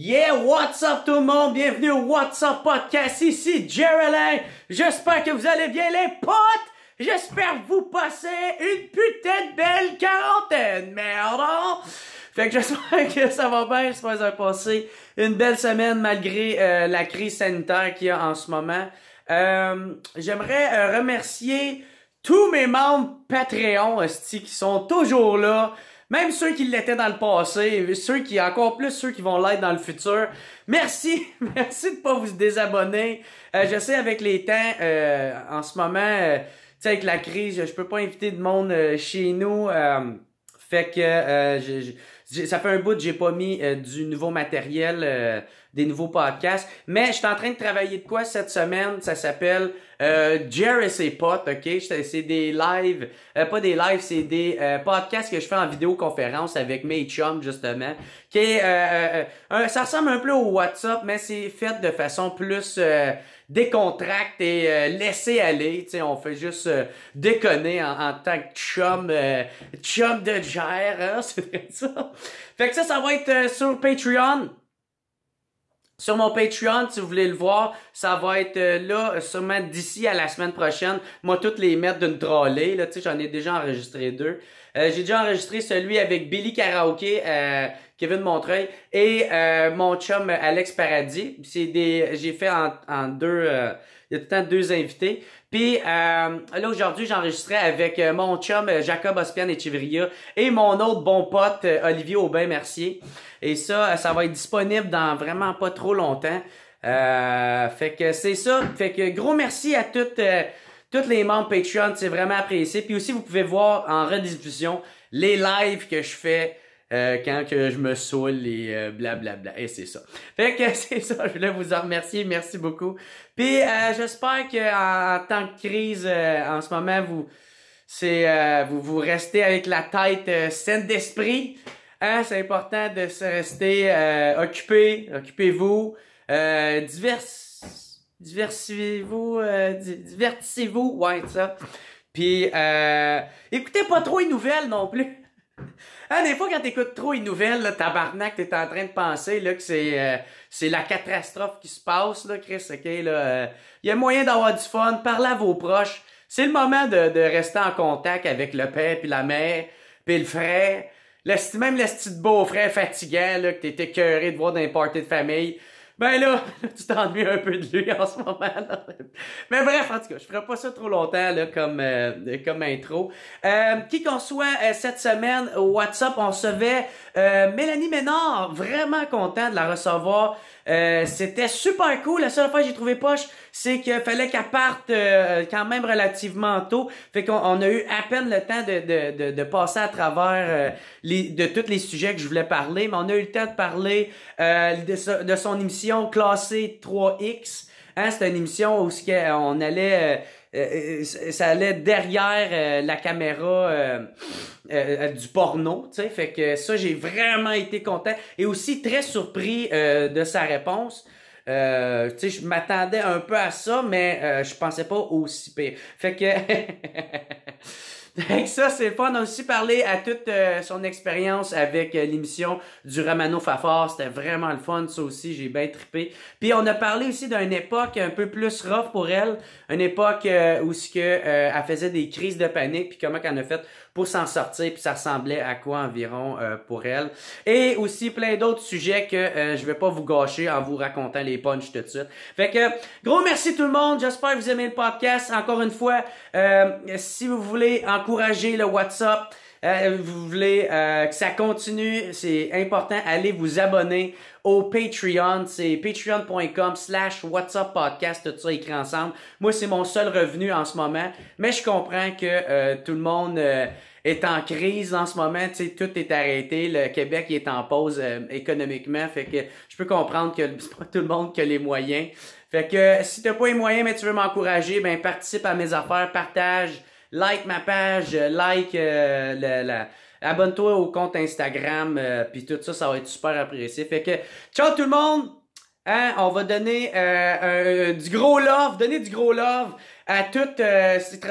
Yeah, what's up tout le monde? Bienvenue au What's Up Podcast. Ici Geraldine. J'espère que vous allez bien les potes. J'espère vous passer une putain de belle quarantaine. Merde. Hein? Fait que j'espère que ça va bien. J'espère que vous avez passé une belle semaine malgré euh, la crise sanitaire qu'il y a en ce moment. Euh, j'aimerais euh, remercier tous mes membres Patreon, qui sont toujours là. Même ceux qui l'étaient dans le passé, ceux qui, encore plus ceux qui vont l'être dans le futur. Merci, merci de pas vous désabonner. Euh, je sais avec les temps, euh, en ce moment, euh, tu sais, avec la crise, je peux pas inviter de monde euh, chez nous. fait que ça fait un bout que j'ai pas mis du nouveau matériel, des nouveaux podcasts. Mais je suis en train de travailler de quoi cette semaine? Ça s'appelle euh, Jerry et ses potes, ok? C'est des lives, euh, pas des lives, c'est des euh, podcasts que je fais en vidéoconférence avec mes chums, justement. Qui est, euh, euh ça ressemble un peu au WhatsApp, mais c'est fait de façon plus décontracte et laisser aller. sais, on fait juste déconner en, tant que chum, chum de Jerry, hein, c'est ça. Fait que ça, ça va être sur Patreon. Sur mon Patreon, si vous voulez le voir, ça va être euh, là euh, sûrement d'ici à la semaine prochaine. Moi, toutes les mettre d'une trollée, là, tu sais, j'en ai déjà enregistré deux. Euh, j'ai déjà enregistré celui avec Billy Karaoke, euh, Kevin Montreuil et mon chum Alex Paradis. C'est des, j'ai fait en deux. Il y a tout le temps deux invités. Puis euh, là, aujourd'hui, j'enregistrais avec euh, mon chum euh, Jacob Ospian Chivria et mon autre bon pote Olivier Aubin-Mercier. Et ça, ça va être disponible dans vraiment pas trop longtemps. fait que c'est ça. Fait que gros merci à toutes, toutes les membres Patreon. C'est vraiment apprécié. Puis aussi, vous pouvez voir en rediffusion les lives que je fais euh, quand que je me saoule et euh, blablabla. Et c'est ça. Fait que c'est ça, je voulais vous en remercier. Merci beaucoup. Puis euh, j'espère que en temps de crise, en ce moment, vous, c'est, vous, vous restez avec la tête saine d'esprit. Hein, c'est important de se rester occupé. Occupez-vous. Euh, diversifiez-vous. divertissez-vous. Ouais, ça. Puis écoutez pas trop les nouvelles non plus. Ah des fois, quand t'écoutes trop les nouvelles, là, tabarnak, t'es en train de penser là, que c'est euh, c'est la catastrophe qui se passe, là, Chris, OK? Il euh, y a moyen d'avoir du fun, parlez à vos proches. C'est le moment de, de rester en contact avec le père, puis la mère, puis le frère. même le petit beau-frère fatigué là, que t'es écoeuré de voir dans les de famille. Ben là, tu t'ennuies un peu de lui en ce moment. Là. Mais bref, en tout cas, je ferai pas ça trop longtemps là, comme, euh, comme intro. Euh, qui qu'on soit euh, cette semaine WhatsApp, on se recevait euh, Mélanie Ménard, vraiment content de la recevoir. Euh, c'était super cool. La seule fois que j'ai trouvé poche, c'est qu'il fallait qu'elle parte euh, quand même relativement tôt. Fait qu'on on a eu à peine le temps de, de, de, passer à travers euh, les, de tous les sujets que je voulais parler, mais on a eu le temps de parler de, son émission classée 3X. Hein, c'était une émission où on allait euh, euh, ça allait derrière euh, la caméra du porno, tu sais. Fait que ça, j'ai vraiment été content et aussi très surpris de sa réponse. Euh, tu sais, je m'attendais un peu à ça, mais je pensais pas aussi pire. Fait que ça, c'est fun. On a aussi parlé à toute euh, son expérience avec euh, l'émission du Romano Fafard. C'était vraiment le fun, ça aussi. J'ai bien trippé. Puis on a parlé aussi d'une époque un peu plus rough pour elle. Une époque euh, où ce que, elle faisait des crises de panique, puis comment qu'elle a fait pour s'en sortir, puis ça ressemblait à quoi environ euh, pour elle. Et aussi plein d'autres sujets que je euh, je vais pas vous gâcher en vous racontant les punchs tout de suite. Fait que, gros merci tout le monde, j'espère que vous aimez le podcast. Encore une fois, euh, si vous voulez encourager le WhatsApp, euh, vous voulez euh, que ça continue, c'est important, allez vous abonner au Patreon. C'est patreon.com slash WhatsApp Podcast, tout ça écrit ensemble. Moi, c'est mon seul revenu en ce moment, mais je comprends que euh, tout le monde est en crise en ce moment, tu tout est arrêté, le Québec est en pause économiquement, fait que je peux comprendre que c'est pas tout le monde qui a les moyens. Fait que si t'as pas les moyens mais tu veux m'encourager, ben participe à mes affaires, partage, like ma page, euh, like euh, la, abonne-toi au compte Instagram, euh, puis tout ça, ça va être super apprécié. Fait que, ciao tout le monde! Hein, on va donner du gros love, donner du gros love à tous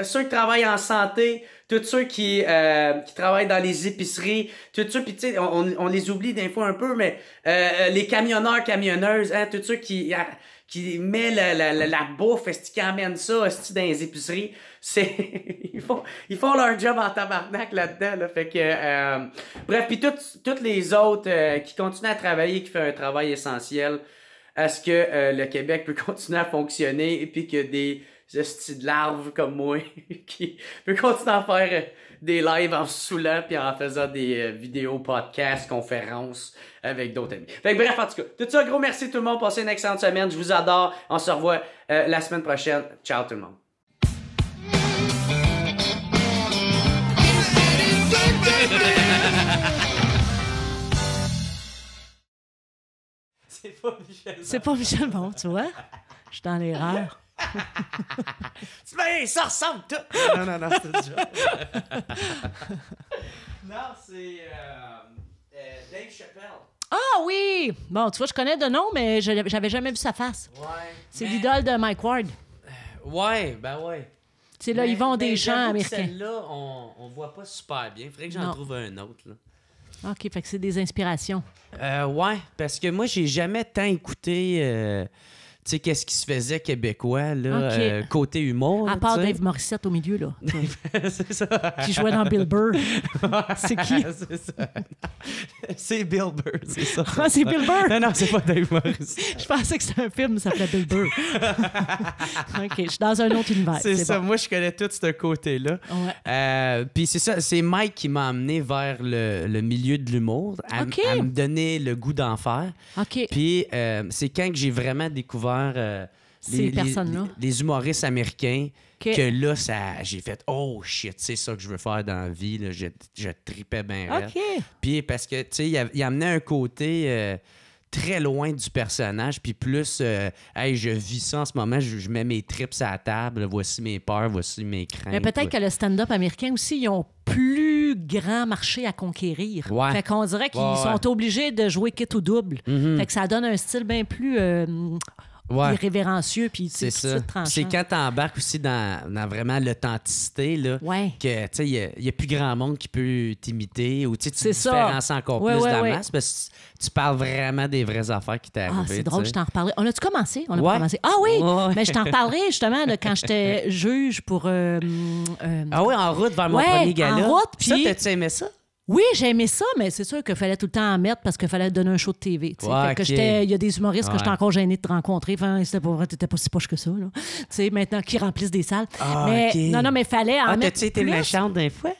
ceux qui travaillent en santé, tous ceux qui, qui travaillent dans les épiceries, tous ceux, puis tu sais, on, les oublie des fois un peu, mais les camionneurs, camionneuses, hein, tous ceux qui... Ah, qui met la, la, la, bouffe, est-ce qu'ils amènent ça, est dans les épiceries. C'est, ils, font, ils font leur job en tabarnak là-dedans, Fait que, euh, bref, puis toutes, toutes les autres euh, qui continuent à travailler, qui font un travail essentiel à ce que euh, le Québec peut continuer à fonctionner et puis que des ce style larve comme moi qui peut continuer à faire euh, des lives en saoulant puis en faisant des euh, vidéos, podcasts, conférences avec d'autres amis. Fait bref, en tout cas, tout ça, gros merci tout le monde. Passez une excellente semaine. Je vous adore. On se revoit euh, la semaine prochaine. Ciao tout le monde. C'est pas Michel bon tu vois? Je suis dans l'erreur tu me ça ressemble tout. non, non, non, c'est déjà. non, c'est euh, euh, Dave Chappelle. Ah oui! Bon, tu vois, je connais de nom, mais je- j'avais jamais vu sa face. Ouais. C'est l'idole de Mike Ward. Ouais, ben ouais. C'est là, ils vont des gens américains. américains. Celle-là, on, on voit pas super bien. Faudrait que j'en trouve un autre. Là. OK, fait que c'est des inspirations. Euh, ouais, parce que moi, j'ai jamais tant écouté euh, tu sais, qu'est-ce qui se faisait québécois, là, euh, côté humour. À part Dave Morissette au milieu, là. c'est ça. Qui jouait dans Bill Burr. c'est qui? c'est ça. C'est Bill Burr, c'est ça. Ah, c'est Bill Burr? Non, non, c'est pas Dave Morissette. je pensais que c'était un film qui s'appelait Bill Burr. OK, je suis dans un autre univers. C'est ça, moi, je connais tout ce côté-là. Euh, puis c'est ça, c'est Mike qui m'a amené vers le, milieu de l'humour, à, à me donner le goût d'en faire. OK. Puis euh, c'est quand que j'ai vraiment découvert euh, les, humoristes américains que là, j'ai fait Oh shit, c'est ça que je veux faire dans la vie. Je, je tripais bien. Puis parce que, tu sais, il, amenait un côté. Euh, très loin du personnage, puis plus, euh, hey, je vis ça en ce moment, je, mets mes trips à la table, voici mes peurs, voici mes craintes. Mais peut-être que le stand-up américain aussi, ils ont plus grand marché à conquérir. Fait qu'on dirait qu'ils sont obligés de jouer kit ou double. Mhm. Fait que ça donne un style bien plus ouais. irrévérencieux, puis c'est ça. C'est quand t'embarques aussi dans, dans vraiment l'authenticité, là, que, tu sais, il n'y a, plus grand monde qui peut t'imiter ou, tu te encore plus de la masse, parce que tu parles vraiment des vraies affaires qui t'arrivent Ah, c'est drôle, je t'en reparlerai. On a-tu commencé? On a commencé. Ah oui! Mais je t'en reparlerai, justement, de quand j'étais juge pour... Euh, euh, ah oui, en route vers mon premier gala. en route, Ça, t'as-tu aimé ça? Oui, j'aimais ça, mais c'est sûr qu'il fallait tout le temps en mettre parce qu'il fallait donner un show de TV. Il y a des humoristes que j'étais encore gênée de rencontrer. Enfin, c'était pas vrai, pas si poche que ça. Là. sais maintenant, qui remplissent des salles. Ah, non, non, mais il fallait en ah, mettre. T'as-tu été méchante d'un fois?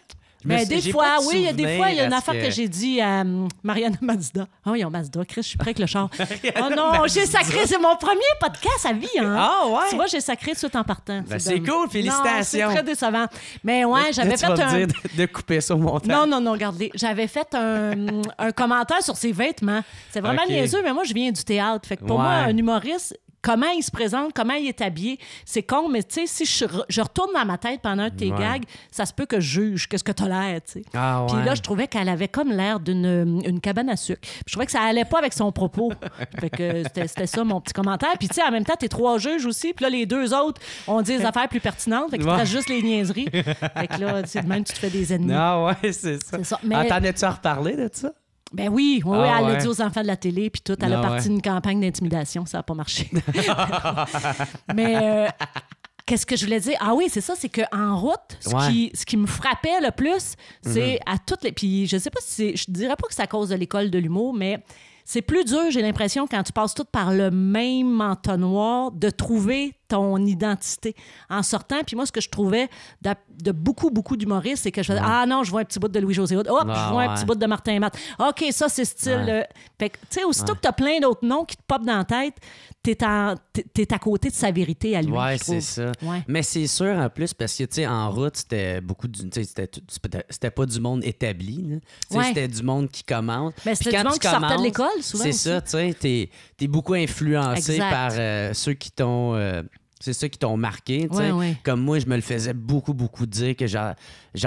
Mais, des fois, oui, il y a des fois, il y a une affaire que, j'ai dit à hum, Mariana Mazda. Oh, y a Mazda. Chris, je suis prêt avec le char. oh non, j'ai sacré. C'est mon premier podcast à vie. Hein. Ah ouais. Tu vois, j'ai sacré tout en partant. Ben, c'est cool, félicitations. C'est très décevant. Mais ouais, j'avais fait un. Dire de, couper ça au montage. Non, non, non, regardez. J'avais fait un, hum, un, commentaire sur ses vêtements. C'est vraiment okay. niaiseux, mais moi, je viens du théâtre. Fait que pour moi, un humoriste, comment il se présente, comment il est habillé. C'est con, mais tu sais, si je, retourne dans ma tête pendant un de tes gags, ça se peut que je juge qu'est-ce que t'as l'air, tu sais. Ah Puis là, je trouvais qu'elle avait comme l'air d'une euh, une cabane à sucre. je trouvais que ça allait pas avec son propos. fait que c'était ça mon petit commentaire. Puis tu sais, en même temps, t'es trois juges aussi. Puis là, les deux autres ont dit des affaires plus pertinentes. Fait que ouais. juste les niaiseries. fait que là, tu sais, de même, tu te fais des ennemis. Ah ouais, c'est ça. ça. Mais... Entendais-tu ah, à reparler de ça? Ben oui, oui, ah elle dit aux enfants de la télé, puis tout. Elle a ah parti d'une campagne d'intimidation, ça n'a pas marché. Mais euh, qu'est-ce que je voulais dire? Ah oui, c'est ça, c'est qu'en route, ce, qui, ce qui me frappait le plus, c'est mhm. à toutes les. Puis je sais pas si Je dirais pas que c'est à cause de l'école de l'humour, mais c'est plus dur, j'ai l'impression, quand tu passes tout par le même entonnoir, de trouver ton identité en sortant. Puis moi, ce que je trouvais de, beaucoup, beaucoup d'humoristes, c'est que je faisais Ah non, je vois un petit bout de Louis-José Hop, oh, je ah, vois un petit bout de Martin Matt. OK, ça, c'est style. Euh, fait que, tu sais, aussitôt que tu as plein d'autres noms qui te popent dans la tête, t'es es, à côté de sa vérité à lui. Ouais, c'est ça. Mais c'est sûr, en plus, parce que, tu sais, en route, c'était beaucoup du. C'était pas du monde établi. C'était du monde qui commence. Mais ben, c'était du monde qui sortait de l'école, souvent. C'est ça, tu sais. T'es es beaucoup influencé par euh, ceux qui t'ont. Euh, c'est ça qui t'ont marqué. Comme moi, je me le faisais beaucoup, beaucoup dire que je,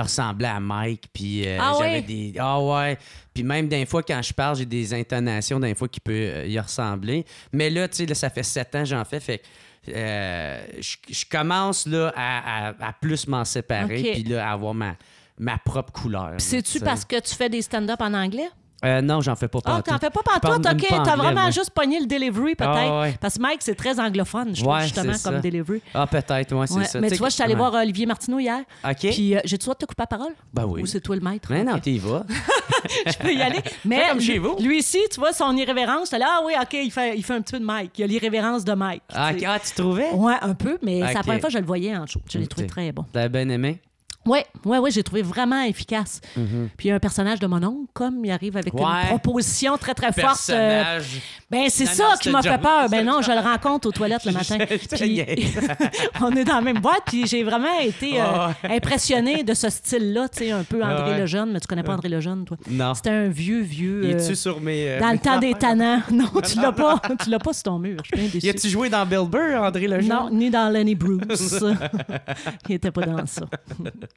ressemblais à Mike. Puis euh, ah j'avais des. Ah ouais. Puis même des fois, quand je parle, j'ai des intonations des fois qui peut euh, y ressembler. Mais là, tu sais, ça fait sept ans que j'en fais. Fait euh, je, commence à, plus m'en séparer. Puis à avoir ma, ma propre couleur. C'est-tu parce que tu fais des stand-up en anglais? Euh, non, j'en fais pas Ah, t'en fais pas partout? Ok, t'as vraiment juste pogné le delivery, ah, peut-être. Parce que Mike, c'est très anglophone, je justement, comme delivery. Ah, peut-être, ouais, c'est ça. Mais tu vois, je suis allé voir Olivier Martineau hier. OK. Puis, euh, j'ai tout de te couper la parole? Ben oui. Ou c'est toi le maître? Mais non, tu y vas. je peux y aller. Mais. comme chez vous. Lui ici, tu vois, son irrévérence, là, ah oui, OK, il fait, il fait un petit peu de Mike. Il a l'irrévérence de Mike. Ah, ah, tu trouvais? Ouais, un peu, mais c'est la première fois que je le voyais en show. Je l'ai trouvé très bon. T'as bien aimé? Ouais, ouais, ouais, j'ai trouvé vraiment efficace. Mhm. Puis il y a un personnage de mon oncle, comme il arrive avec une proposition très, très forte. Euh, personnage. Ben, c'est ça qui m'a fait peur. Ben non, je le rencontre aux toilettes le matin. On est dans la même boîte, puis j'ai vraiment été euh, impressionné de ce style-là, tu sais, un peu André Le Lejeune, mais tu connais pas André Lejeune, toi. Non. C'était un vieux, vieux. Et tu euh, sur mes. Dans le temps des tannants. Non, tu l'as pas. tu l'as pas sur ton mur. Je suis bien déçu. Y a-tu joué dans Bill Burr, André Lejeune? Non, ni dans Lenny Bruce. il était pas dans ça.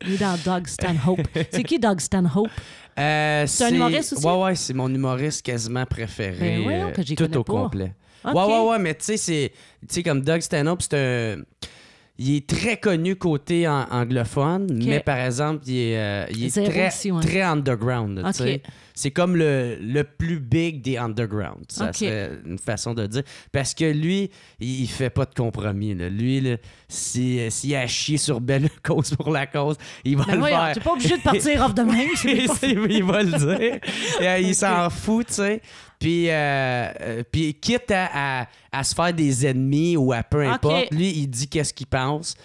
Il est dans Doug Stanhope. c'est qui Doug Stanhope? Euh, c'est un humoriste aussi? Ouais, ouais, c'est mon humoriste quasiment préféré. Ben ouais, euh, connais tout au complet. Ouais, ouais, ouais, mais tu sais, c'est. Tu sais, comme Doug Stanhope, c'est un. Il est très connu côté anglophone, mais par exemple, il est, euh, il est très, très underground. sais c'est comme le, plus big des underground. Ça une façon de dire. Parce que lui, il, fait pas de compromis. Lui, euh, s'il a chié sur belle cause pour la cause, il va le faire. Tu n'es pas obligé de partir off de même. il va le dire. Euh, il s'en fout, tu sais. Puis, euh, quitte à, se faire des ennemis ou à peu importe, lui, il dit qu'est-ce qu'il pense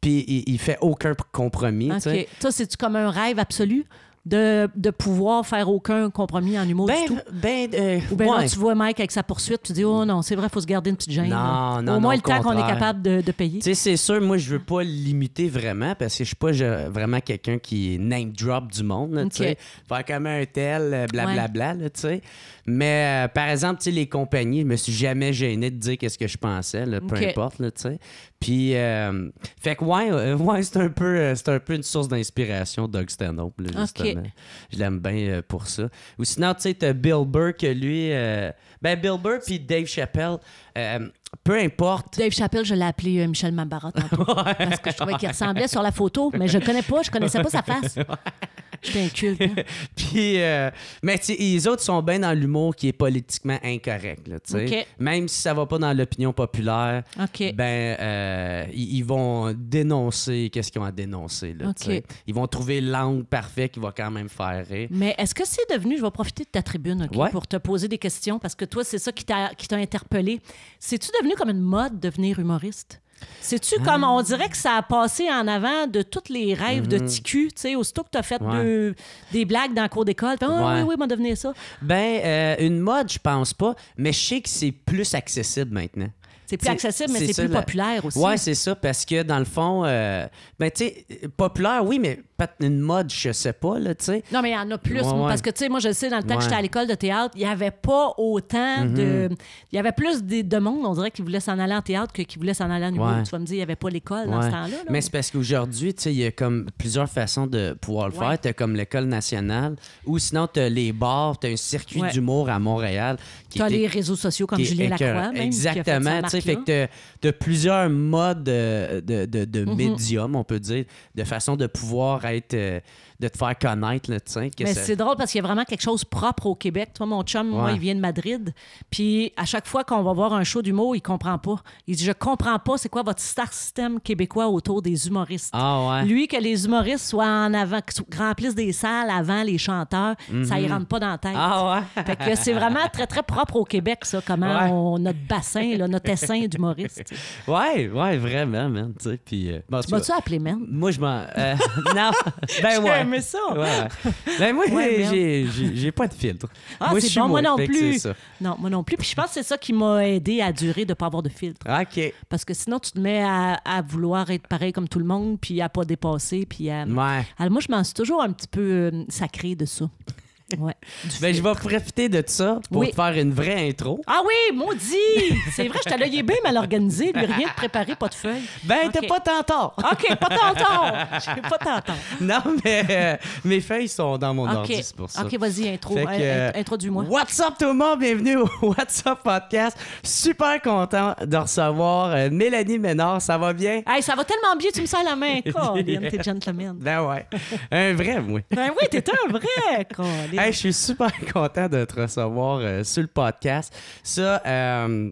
puis il, fait aucun compromis. Ça, c'est-tu comme un rêve absolu? de, de pouvoir faire aucun compromis en humour du ben, tout. Ben, euh, Ou bien quand tu vois Mike avec sa poursuite, tu dis, oh non, c'est vrai, il faut se garder une petite gêne. Non, non, Au moins le temps qu'on est capable de, de payer. Tu sais, c'est sûr, moi, je veux pas limiter vraiment parce que je suis pas vraiment quelqu'un qui name drop du monde, tu sais. Faire comme un tel, euh, blablabla, tu sais. Mais euh, par exemple, les compagnies, je me suis jamais gêné de dire qu'est-ce que je pensais, peu importe, tu sais. Puis, euh, fait que ouais, euh, ouais c'est un, peu, un peu une source d'inspiration, Doug Stanhope, justement. Je l'aime bien pour ça. Ou sinon, tu sais, Bill Burr, que lui... ben, Bill Burr puis Dave Chappelle peu importe. Dave Chappelle, je l'ai appelé Michel Mambarat tantôt, parce que je trouvais qu'il ressemblait sur la photo, mais je connais pas, je connaissais pas sa face. puis, euh, mais les autres sont bien dans l'humour qui est politiquement incorrect. Là, sais Même si ça va pas dans l'opinion populaire, ben, euh, ils, vont dénoncer qu'est-ce qu'ils vont dénoncer. Là, Ils vont trouver l'angle parfait qui va quand même faire rire. Mais est-ce que c'est devenu, je vais profiter de ta tribune pour te poser des questions, parce que toi, c'est ça qui t'a interpellé. C'est-tu devenu comme une mode devenir humoriste? C'est-tu ah. comme on dirait que ça a passé en avant de tous les rêves de mhm. TQ, tu sais, aussitôt que tu as fait des blagues dans le cours d'école, oh, oui oui, oui, m'a devenir ça. Ben, euh, une mode, je pense pas, mais je sais que c'est plus accessible maintenant. C'est plus accessible, mais c'est plus populaire aussi. Oui, c'est ça, parce que dans le fond, euh, ben, tu sais, populaire, oui, mais une mode, je sais pas, là, tu sais. Non, mais il y en a plus. Parce que, tu sais, moi, je sais, dans le temps que j'étais à l'école de théâtre, il n'y avait pas autant de. Mm-hmm. Il y avait plus de, monde, on dirait, qui voulait s'en aller en théâtre que qui voulait s'en aller en humour. Tu vas me dire, il n'y avait pas l'école dans ce temps-là. Mais c'est parce qu'aujourd'hui, tu sais, il y a comme plusieurs façons de pouvoir le faire. Tu as comme l'école nationale, ou sinon, tu as les bars, tu as un circuit d'humour à Montréal. Tu as les réseaux sociaux comme Julien Lacroix, même. Exactement, tu sais, fait que tu plusieurs modes euh, de, mm-hmm. médium, on peut dire, de façon de pouvoir bereit, de te faire connaître. Là, Mais c'est drôle parce qu'il y a vraiment quelque chose propre au Québec. Toi, mon chum, moi, il vient de Madrid. Puis à chaque fois qu'on va voir un show d'humour, il comprend pas. Il dit Je comprends pas, c'est quoi votre star system québécois autour des humoristes ah, Lui, que les humoristes soient en avant, remplissent des salles avant les chanteurs, ça y mhm. rentre pas dans la tête. Ah, fait que c'est vraiment très, très propre au Québec, ça, comment notre bassin, notre essaim d'humoriste. Ouais, ouais, vraiment, man. tu euh, m'as-tu appelé, Moi, je m'en. Euh, non, ben ouais mais ça. Ben, moi, j'ai, pas de filtre. Ah, moi, c'est bon, moi, non plus. Non, moi non plus. Puis je pense que c'est ça qui m'a aidé à durer de ne pas avoir de filtre. Ah, OK. Parce que sinon, tu te mets à, vouloir être pareil comme tout le monde, puis à pas dépasser. Puis à... Alors, ah, moi, je m'en suis toujours un petit peu euh, sacré de ça. ben, je vais profiter de ça pour te faire une vraie intro. Ah oui, maudit! C'est vrai, je t'allais bien mal organisé, lui, rien de préparé, pas de feuilles. Ben, t'es pas tentant. OK, pas tentant. J'ai pas tentant. Non, mais euh, mes feuilles sont dans mon ordinateur. pour ça. OK, vas-y, intro. euh, euh Introduis-moi. What's up tout le monde? Bienvenue au What's Up Podcast. Super content de recevoir euh, Mélanie Ménard. Ça va bien? Hey, ça va tellement bien, tu me sers la main, Colin, t'es gentleman. Ben ouais. Un vrai, oui. Ben oui, t'es un vrai, Colin je suis super content de te recevoir euh, sur le podcast. Ça, euh,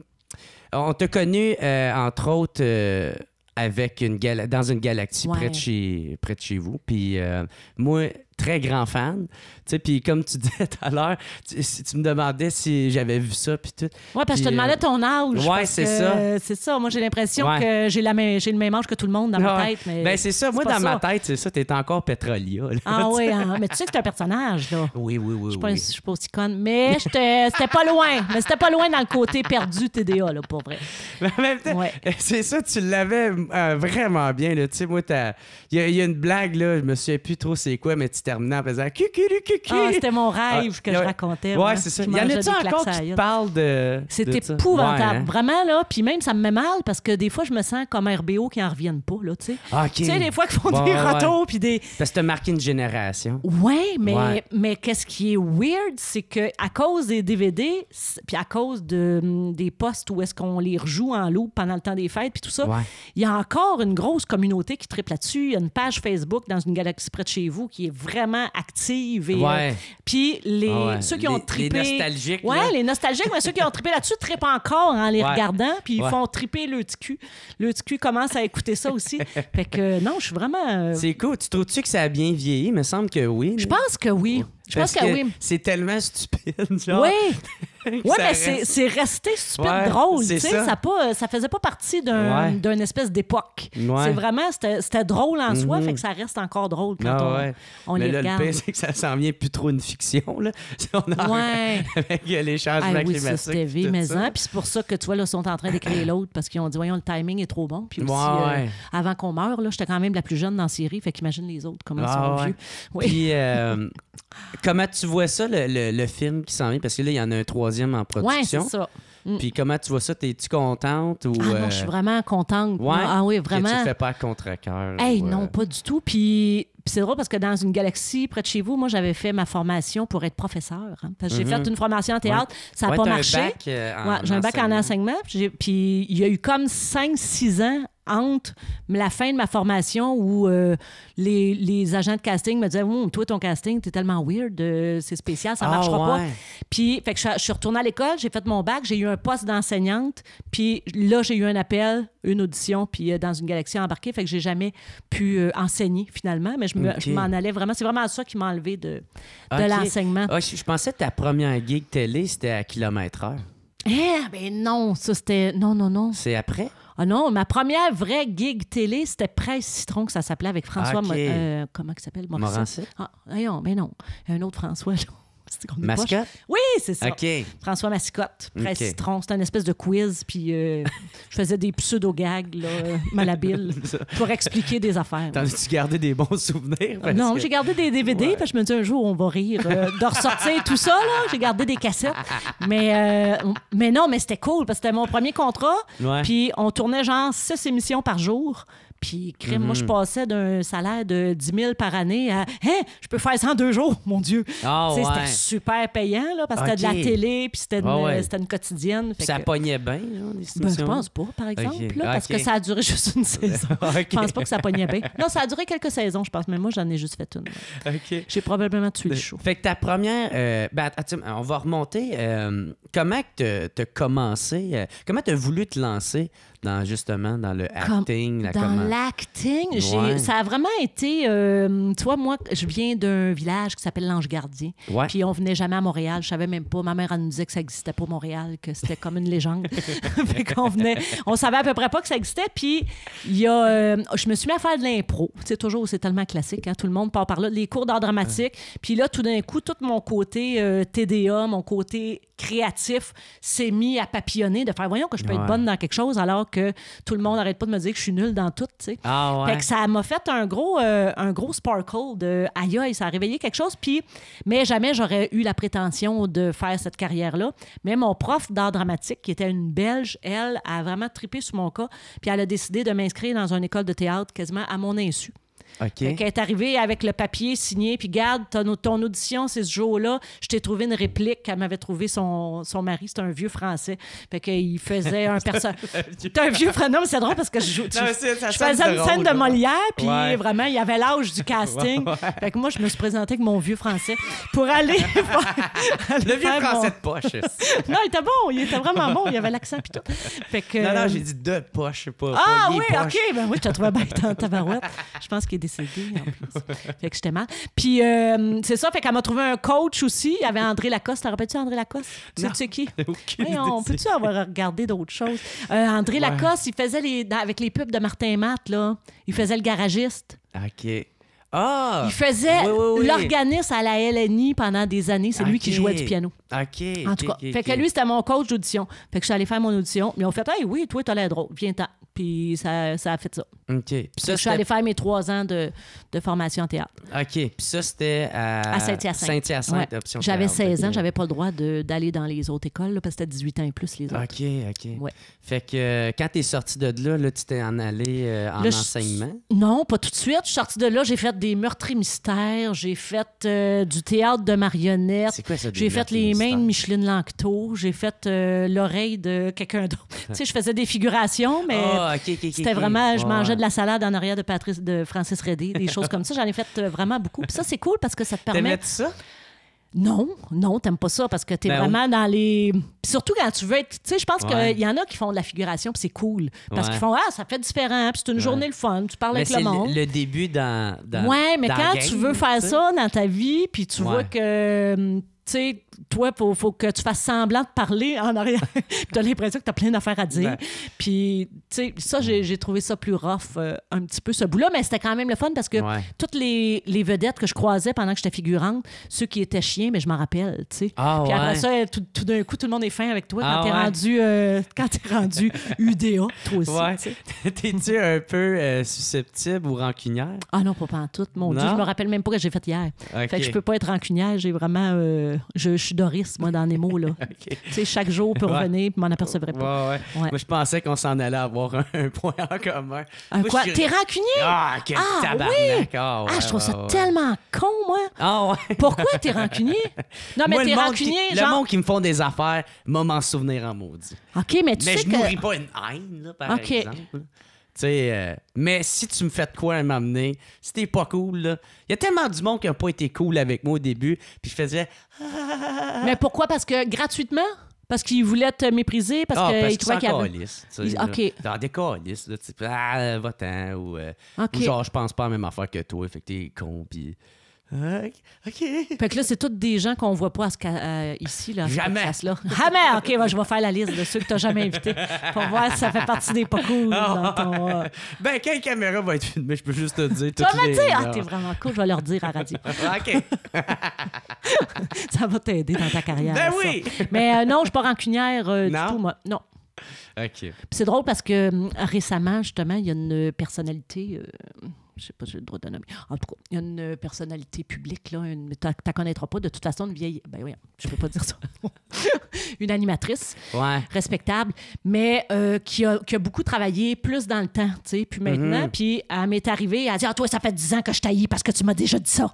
on t'a connu, euh, entre autres, avec une dans une galaxie près, de chez, près de chez vous. Puis moi, très grand fan. tu sais, Puis comme tu disais tout à l'heure, tu, tu, me demandais si j'avais vu ça. Puis tout. ouais parce que je te euh, demandais ton âge. Oui, c'est ça. C'est ça. Moi, j'ai l'impression que j'ai, le même âge que tout le monde dans ma tête. Mais ben, c'est ça. Moi, dans ma tête, c'est ça. Tu encore Petrolia. ah oui, hein. mais tu sais que t'es un personnage. Là. Oui, oui, oui. Je ne suis pas aussi conne. Mais c'était pas loin. Mais c'était pas loin dans le côté perdu TDA, là, pour vrai. c'est ça. Tu l'avais euh, vraiment bien. Tu sais, moi, il y, a une blague, là, je me souviens plus trop c'est quoi, mais tu terminant en faisant ah, c'était mon rêve que ah, je racontais. c'est Il y en a encore qui parlent de. C'était épouvantable. Hein. Vraiment, là. Puis même, ça me met mal parce que des fois, je me sens comme RBO qui n'en reviennent pas, là, tu sais. Ah, tu sais, des fois, qu'ils font des retours. Puis des. Parce que marqué une génération. Ouais, mais, mais qu'est-ce qui est weird, c'est qu'à cause des DVD, puis à cause de, mm, des postes où est-ce qu'on les rejoue en loup pendant le temps des fêtes, puis tout ça, il y a encore une grosse communauté qui triple là-dessus. Il y a une page Facebook dans une galaxie près de chez vous qui est vraiment vraiment active. Et, euh, puis les, ah ceux qui ont les, trippé. Les nostalgiques. Ouais, les nostalgiques, mais ceux qui ont trippé là-dessus trippent encore en les regardant, puis ils font tripper le petit Le petit commence à écouter ça aussi. fait que non, je suis vraiment. Euh, c'est cool. Tu trouves-tu que ça a bien vieilli? Il me semble que oui. Je pense que oui. Je pense que, oui. C'est tellement stupide, genre. Oui. ouais, mais c'est resté stupide drôle. Ça. Ça, pas, ça faisait pas partie d'une espèce d'époque. C'est vraiment, c'était drôle en soi, mm-hmm. fait que ça reste encore drôle quand ah on, on mais les regarde. Le pire, c'est que ça s'en vient plus trop une fiction. Là. on en... Avec euh, les changements ah, oui, climatiques. Hein. Puis c'est pour ça que tu vois, là, sont en train d'écrire l'autre parce qu'ils ont dit, voyons, le timing est trop bon. Puis aussi, euh, avant qu'on meure, j'étais quand même la plus jeune dans la série, fait qu'imagine les autres, comment ils ah sont vieux. Puis, euh, comment tu vois ça, le, le, le film qui s'en vient? Parce que là, il y en a un troisième en production. Oui, c'est ça. Mm. Puis comment tu vois ça? es tu contente? Ou, ah non, je suis euh, vraiment contente. Ah oui, vraiment. Que tu fais pas contre cœur. Hey, non, euh, pas du tout. Puis c'est drôle parce que dans une galaxie près de chez vous, moi, j'avais fait ma formation pour être professeur. Hein. parce que j'ai mm-hmm. fait une formation en théâtre, ça n'a pas marché. Euh, j'ai un bac en enseignement. Puis il y a eu comme 5 six ans entre la fin de ma formation où euh, les, agents de casting me disaient Toi, ton casting, t'es tellement weird, euh, c'est spécial, ça ne ah, marchera pas. Puis, fait que je, je, suis retournée à l'école, j'ai fait mon bac, j'ai eu un poste d'enseignante, puis là, j'ai eu un appel une audition, puis euh, dans une galaxie embarquée. Fait que j'ai jamais pu euh, enseigner finalement, mais je m'en allais vraiment. C'est vraiment ça qui m'a enlevé de, l'enseignement. je, pensais que ta première gig télé, c'était à kilomètre heure. Eh, ben non, ça c'était. Non, non, non. C'est après? Ah non, ma première vraie gig télé, c'était Presse Citron, que ça s'appelait avec François. Euh, comment il s'appelle? Morancet. Ah, ben non, mais non. Il y a un autre François, là. Mascotte? Oui, c'est ça. François Mascotte, Presse Citron. C'était une espèce de quiz, puis euh, je faisais des pseudo-gags malhabiles pour expliquer des affaires. T'en as-tu gardé des bons souvenirs? non, j'ai gardé des DVD, je me dis un jour, on va rire euh, de ressortir tout ça. J'ai gardé des cassettes. Mais, euh, mais non, mais c'était cool, parce que c'était mon premier contrat. Puis on tournait genre six émissions par jour. Puis, crime, moi, je mm-hmm. passais d'un salaire de 10 000 par année à Hein, je peux faire ça en deux jours, mon Dieu. Ah, c'était super payant, là, parce que okay. c'était de la télé, puis c'était une, ah, une, quotidienne. Fait ça pognait bien, ben, Je pense pas, par exemple, parce que ça a duré juste une saison. Je pense pas que ça pognait bien. Non, ça a duré quelques saisons, je pense, mais moi, j'en ai juste fait une. J'ai probablement tué le ben, show. Fait que ta première. Euh, ben, attends, on va remonter. Euh, comment tu as commencé? Euh, comment tu as voulu te lancer dans justement dans le acting, la dans l'acting, ça a vraiment été. toi euh, tu moi, je viens d'un village qui s'appelle l'Ange Gardien. Puis on venait jamais à Montréal. Je savais même pas. Ma mère elle nous disait que ça n'existait pas Montréal, que c'était comme une légende. fait qu'on venait, on savait à peu près pas que ça existait. Puis il y a, euh, je me suis mis à faire de l'impro. C'est toujours, c'est tellement classique. Hein? Tout le monde part par là. Les cours d'art dramatique. Puis là, tout d'un coup, tout mon côté euh, TDA, mon côté créatif s'est mis à papillonner, de faire voyons que je peux être bonne dans quelque chose alors que tout le monde n'arrête pas de me dire que je suis nulle dans tout. Ah ça m'a fait un gros, euh, un gros sparkle de aïe aïe, ça a réveillé quelque chose. Puis, mais jamais j'aurais eu la prétention de faire cette carrière-là. Mais mon prof d'art dramatique, qui était une Belge, elle a vraiment trippé sur mon cas. Puis elle a décidé de m'inscrire dans une école de théâtre quasiment à mon insu. Okay. est arrivée avec le papier signé, puis garde, ton, audition, c'est ce jour-là. Je t'ai trouvé une réplique elle m'avait trouvé son, son mari, c'était un vieux français. Fait qu'il faisait un personnage. T'es un vieux français. Non, mais c'est drôle parce que je, joue, tu... je faisais une scène de Molière, puis vraiment, il y avait l'âge du casting. Fait que moi, je me suis présentée avec mon vieux français pour aller. le vieux français de poche. non, il était bon, il était vraiment bon, il avait l'accent, puis tout. Fait que... Non, non, j'ai dit de poche, pas. Ah oui, OK, ben oui, je as trouvé bien ta barouette. Je pense qu'il en plus. fait que j'étais mal. Puis euh, c'est ça, fait qu'elle m'a trouvé un coach aussi. Il y avait André Lacoste. T'en rappelles-tu André Lacoste? Tu sais c'est qui? Mais on peut-tu avoir regardé d'autres choses? Euh, André Lacoste, il faisait les. avec les pubs de Martin Matt, là. Il faisait le garagiste. OK. Ah! Il faisait l'organiste à la LNI pendant des années. C'est lui qui jouait du piano. OK. En tout cas. fait que lui, c'était mon coach d'audition. Fait que je suis allée faire mon audition. Mais on fait Hey, oui, toi, t'as l'air drôle. Viens-t'en. Puis ça, a fait ça. OK. je suis allée faire mes trois ans de, formation en théâtre. OK. Puis ça, c'était à, Saint-Hyacinthe. Saint J'avais 16 ans, j'avais pas le droit d'aller dans les autres écoles parce que c'était 18 ans et plus les autres. OK, OK. Fait que euh, quand tu es sortie de là, là tu t'es en allée euh, en enseignement? Non, pas tout de suite. Je suis sortie de là, j'ai fait des meurtres mystères, j'ai fait euh, du théâtre de marionnettes. J'ai fait les mains de Micheline Lancteau. j'ai fait l'oreille de quelqu'un d'autre. tu sais, je faisais des figurations, mais. Ah, ah, C'était vraiment, je mangeais de la salade en arrière de Patrice, de Francis Reddy des choses comme ça. J'en ai fait euh, vraiment beaucoup. Puis ça, c'est cool parce que ça te permet. ça? Non, non, t'aimes pas ça parce que t'es ben vraiment dans les. Pis surtout quand tu veux être. Tu sais, je pense qu'il y en a qui font de la figuration, puis c'est cool. Parce qu'ils font Ah, ça fait différent, puis c'est une journée le fun, tu parles avec le monde. c'est le début dans. ouais, mais quand tu veux faire ça dans ta vie, puis tu vois que. Tu sais, toi, il faut, que tu fasses semblant de parler en arrière. tu as l'impression que tu as plein d'affaires à dire. Puis, tu sais, ça, j'ai trouvé ça plus rough, euh, un petit peu ce bout-là, mais c'était quand même le fun parce que toutes les, vedettes que je croisais pendant que j'étais figurante, ceux qui étaient chiens, mais je m'en rappelle, tu sais. Ah puis après ça, tout, d'un coup, tout le monde est fin avec toi quand ah t'es rendu, euh, quand es rendu UDA, toi aussi. T'es-tu un peu euh, susceptible ou rancunière? Ah non, pas en tout. Mon Dieu, je me rappelle même pas que j'ai fait hier. Fait que je peux pas être rancunière. J'ai vraiment. Euh, suis Doris, moi, dans mots Là. Tu sais, chaque jour, pour revenir, puis m'en apercevrais pas. Ouais, ouais. Moi, je pensais qu'on s'en allait avoir un, point en commun. Un quoi? T'es rancunier? Ah, quel ah, Oui. Ah, ah, je trouve ça tellement con, moi. Ah, ouais. Pourquoi t'es rancunier? Non, mais t'es rancunier, genre... Le monde qui me font des affaires m'a m'en souvenir en maudit. OK, mais tu mais je ne nourris pas une haine, là, par exemple. Tu sais, euh, mais si tu me fais de quoi m'amener, si t'es pas cool, il y a tellement du monde qui n'a pas été cool avec moi au début, puis je faisais. Ah! Mais pourquoi? Parce que gratuitement? Parce qu'ils voulaient te mépriser, parce ah, qu'ils trouvaient qu'il y avait... Dans des calices, là, sais, « ah, va-t'en, ou, euh, ou, genre, je pense pas à la même affaire que toi, fait que t'es con, pis... OK. Fait que là, c'est tous des gens qu'on voit pas ici. Là, jamais. Jamais. OK, je vais faire la liste de ceux que tu n'as jamais invités pour voir si ça fait partie des pas cool. Ah, dans ton, Ben, quand caméra va être filmée, je peux juste te dire. Tu vas me dire, ah, t'es vraiment cool, je vais leur dire à radio. OK. ça va t'aider dans ta carrière. Ben oui. Mais euh, non, je ne suis pas rancunière euh, du tout, moi. Non. OK. c'est drôle parce que hum, récemment, justement, il y a une personnalité euh, je ne sais pas si j'ai le droit de nommer. En tout cas, une euh, personnalité publique, là, une, tu la connaîtras pas. De toute façon, une vieille. Ben oui, je ne peux pas dire ça. une animatrice respectable, mais euh, qui, a, beaucoup travaillé plus dans le temps, tu Puis maintenant, mm-hmm. puis elle m'est arrivée, elle a dit Ah, toi, ça fait 10 ans que je taillis parce que tu m'as déjà dit ça.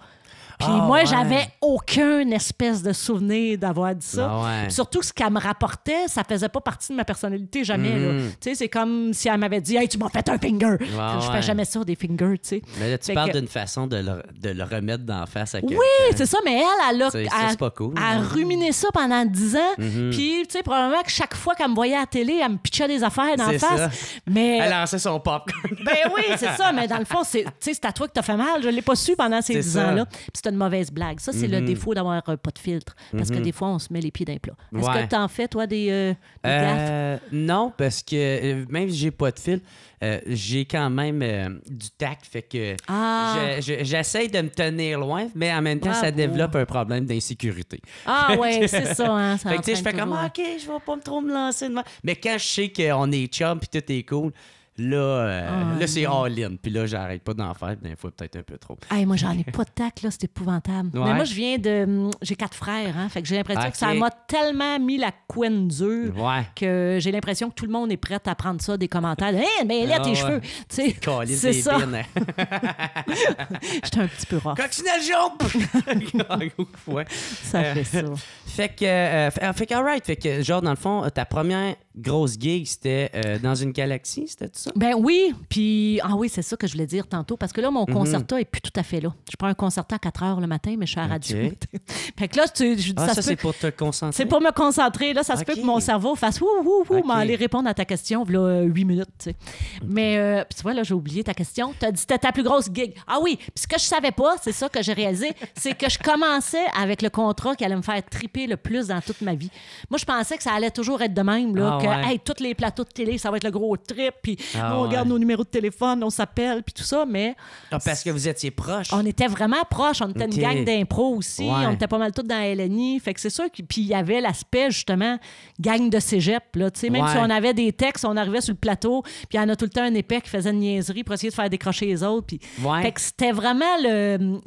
Puis ah, moi, j'avais aucune espèce de souvenir d'avoir dit ça. Ah, surtout ce qu'elle me rapportait, ça faisait pas partie de ma personnalité jamais. Mm-hmm. Tu sais, c'est comme si elle m'avait dit Hey, tu m'as fait un finger. je fais jamais ça des fingers, tu sais. Mais là, tu parles d'une façon de le, remettre dans face à quelqu'un. Oui, c'est ça, mais elle, elle a, hein. ruminé ça pendant dix ans. Mm-hmm. Puis, tu sais, probablement que chaque fois qu'elle me voyait à la télé, elle me pitchait des affaires dans face. Mais... Elle lançait son pop. ben oui, c'est ça, mais dans le fond, c'est à toi que t'as fait mal. Je l'ai pas su pendant ces dix ans-là une mauvaise blague. Ça, c'est le mm-hmm. défaut d'avoir un euh, pas de filtre. Parce que mm-hmm. des fois, on se met les pieds d'un plat. Est-ce que que en fais, toi, des, euh, euh, gaffes? Non, parce que même si j'ai pas de filtre, j'ai quand même du tact. Fait que ah! j'essaie de me tenir loin, mais en même temps, ça développe un problème d'insécurité. Ah ouais, c'est ça. Hein, que fait que je fais comme, OK, je vais pas me trop me lancer. De... Mais quand je sais qu'on est chum puis tout est cool, Là, euh, ah, là c'est all-in. Puis là, j'arrête pas d'en faire. il faut peut-être un peu trop. Hey, moi, j'en ai pas de tac, là. C'est épouvantable. Mais moi, je viens de. Hum, j'ai quatre frères, hein. Fait que j'ai l'impression ah, que ça m'a tellement mis la couenne dure que j'ai l'impression que tout le monde est prêt à prendre ça des commentaires. Hé, hey, mais là, ah, tes cheveux. Tu sais, c'est ça. Hein. J'étais un petit peu rare. « Continue le Ça fait ça. Fait que, euh, euh, fait, all right. Fait que, genre, dans le fond, ta première grosse gig, c'était euh, dans une galaxie, c'était tout ça? Ben oui, puis ah oui, c'est ça que je voulais dire tantôt, parce que là, mon mm est plus tout à fait là. Je prends un concertat à 4 heures le matin, mais je suis à radio. fait que là, je dis ah, ça, c'est pour te concentrer? C'est pour me concentrer. Là, ça se peut que mon cerveau fasse ouh, ouh, ouh, aller répondre à ta question, voilà, 8 minutes, tu sais. Mais euh, tu vois, là, j'ai oublié ta question. Tu as dit c'était ta plus grosse gig. Ah oui, puis ce que je savais pas, c'est ça que j'ai réalisé, c'est que je commençais avec le contrat qui allait me faire triper le plus dans toute ma vie. Moi, je pensais que ça allait toujours être de même, là. Ah que, tous les plateaux de télé, ça va être le gros trip, puis ah on regarde nos numéros de téléphone, on s'appelle, puis tout ça, mais. Ah, parce que vous étiez proches. On était vraiment proches. On était une gang d'impro aussi. On était pas mal tous dans LNI. Fait que c'est sûr que. Puis il y avait l'aspect, justement, gang de cégep, là. même si on avait des textes, on arrivait sur le plateau, puis il a tout le temps un épais qui faisait une niaiserie pour essayer de faire décrocher les autres. Puis. c'était vraiment le.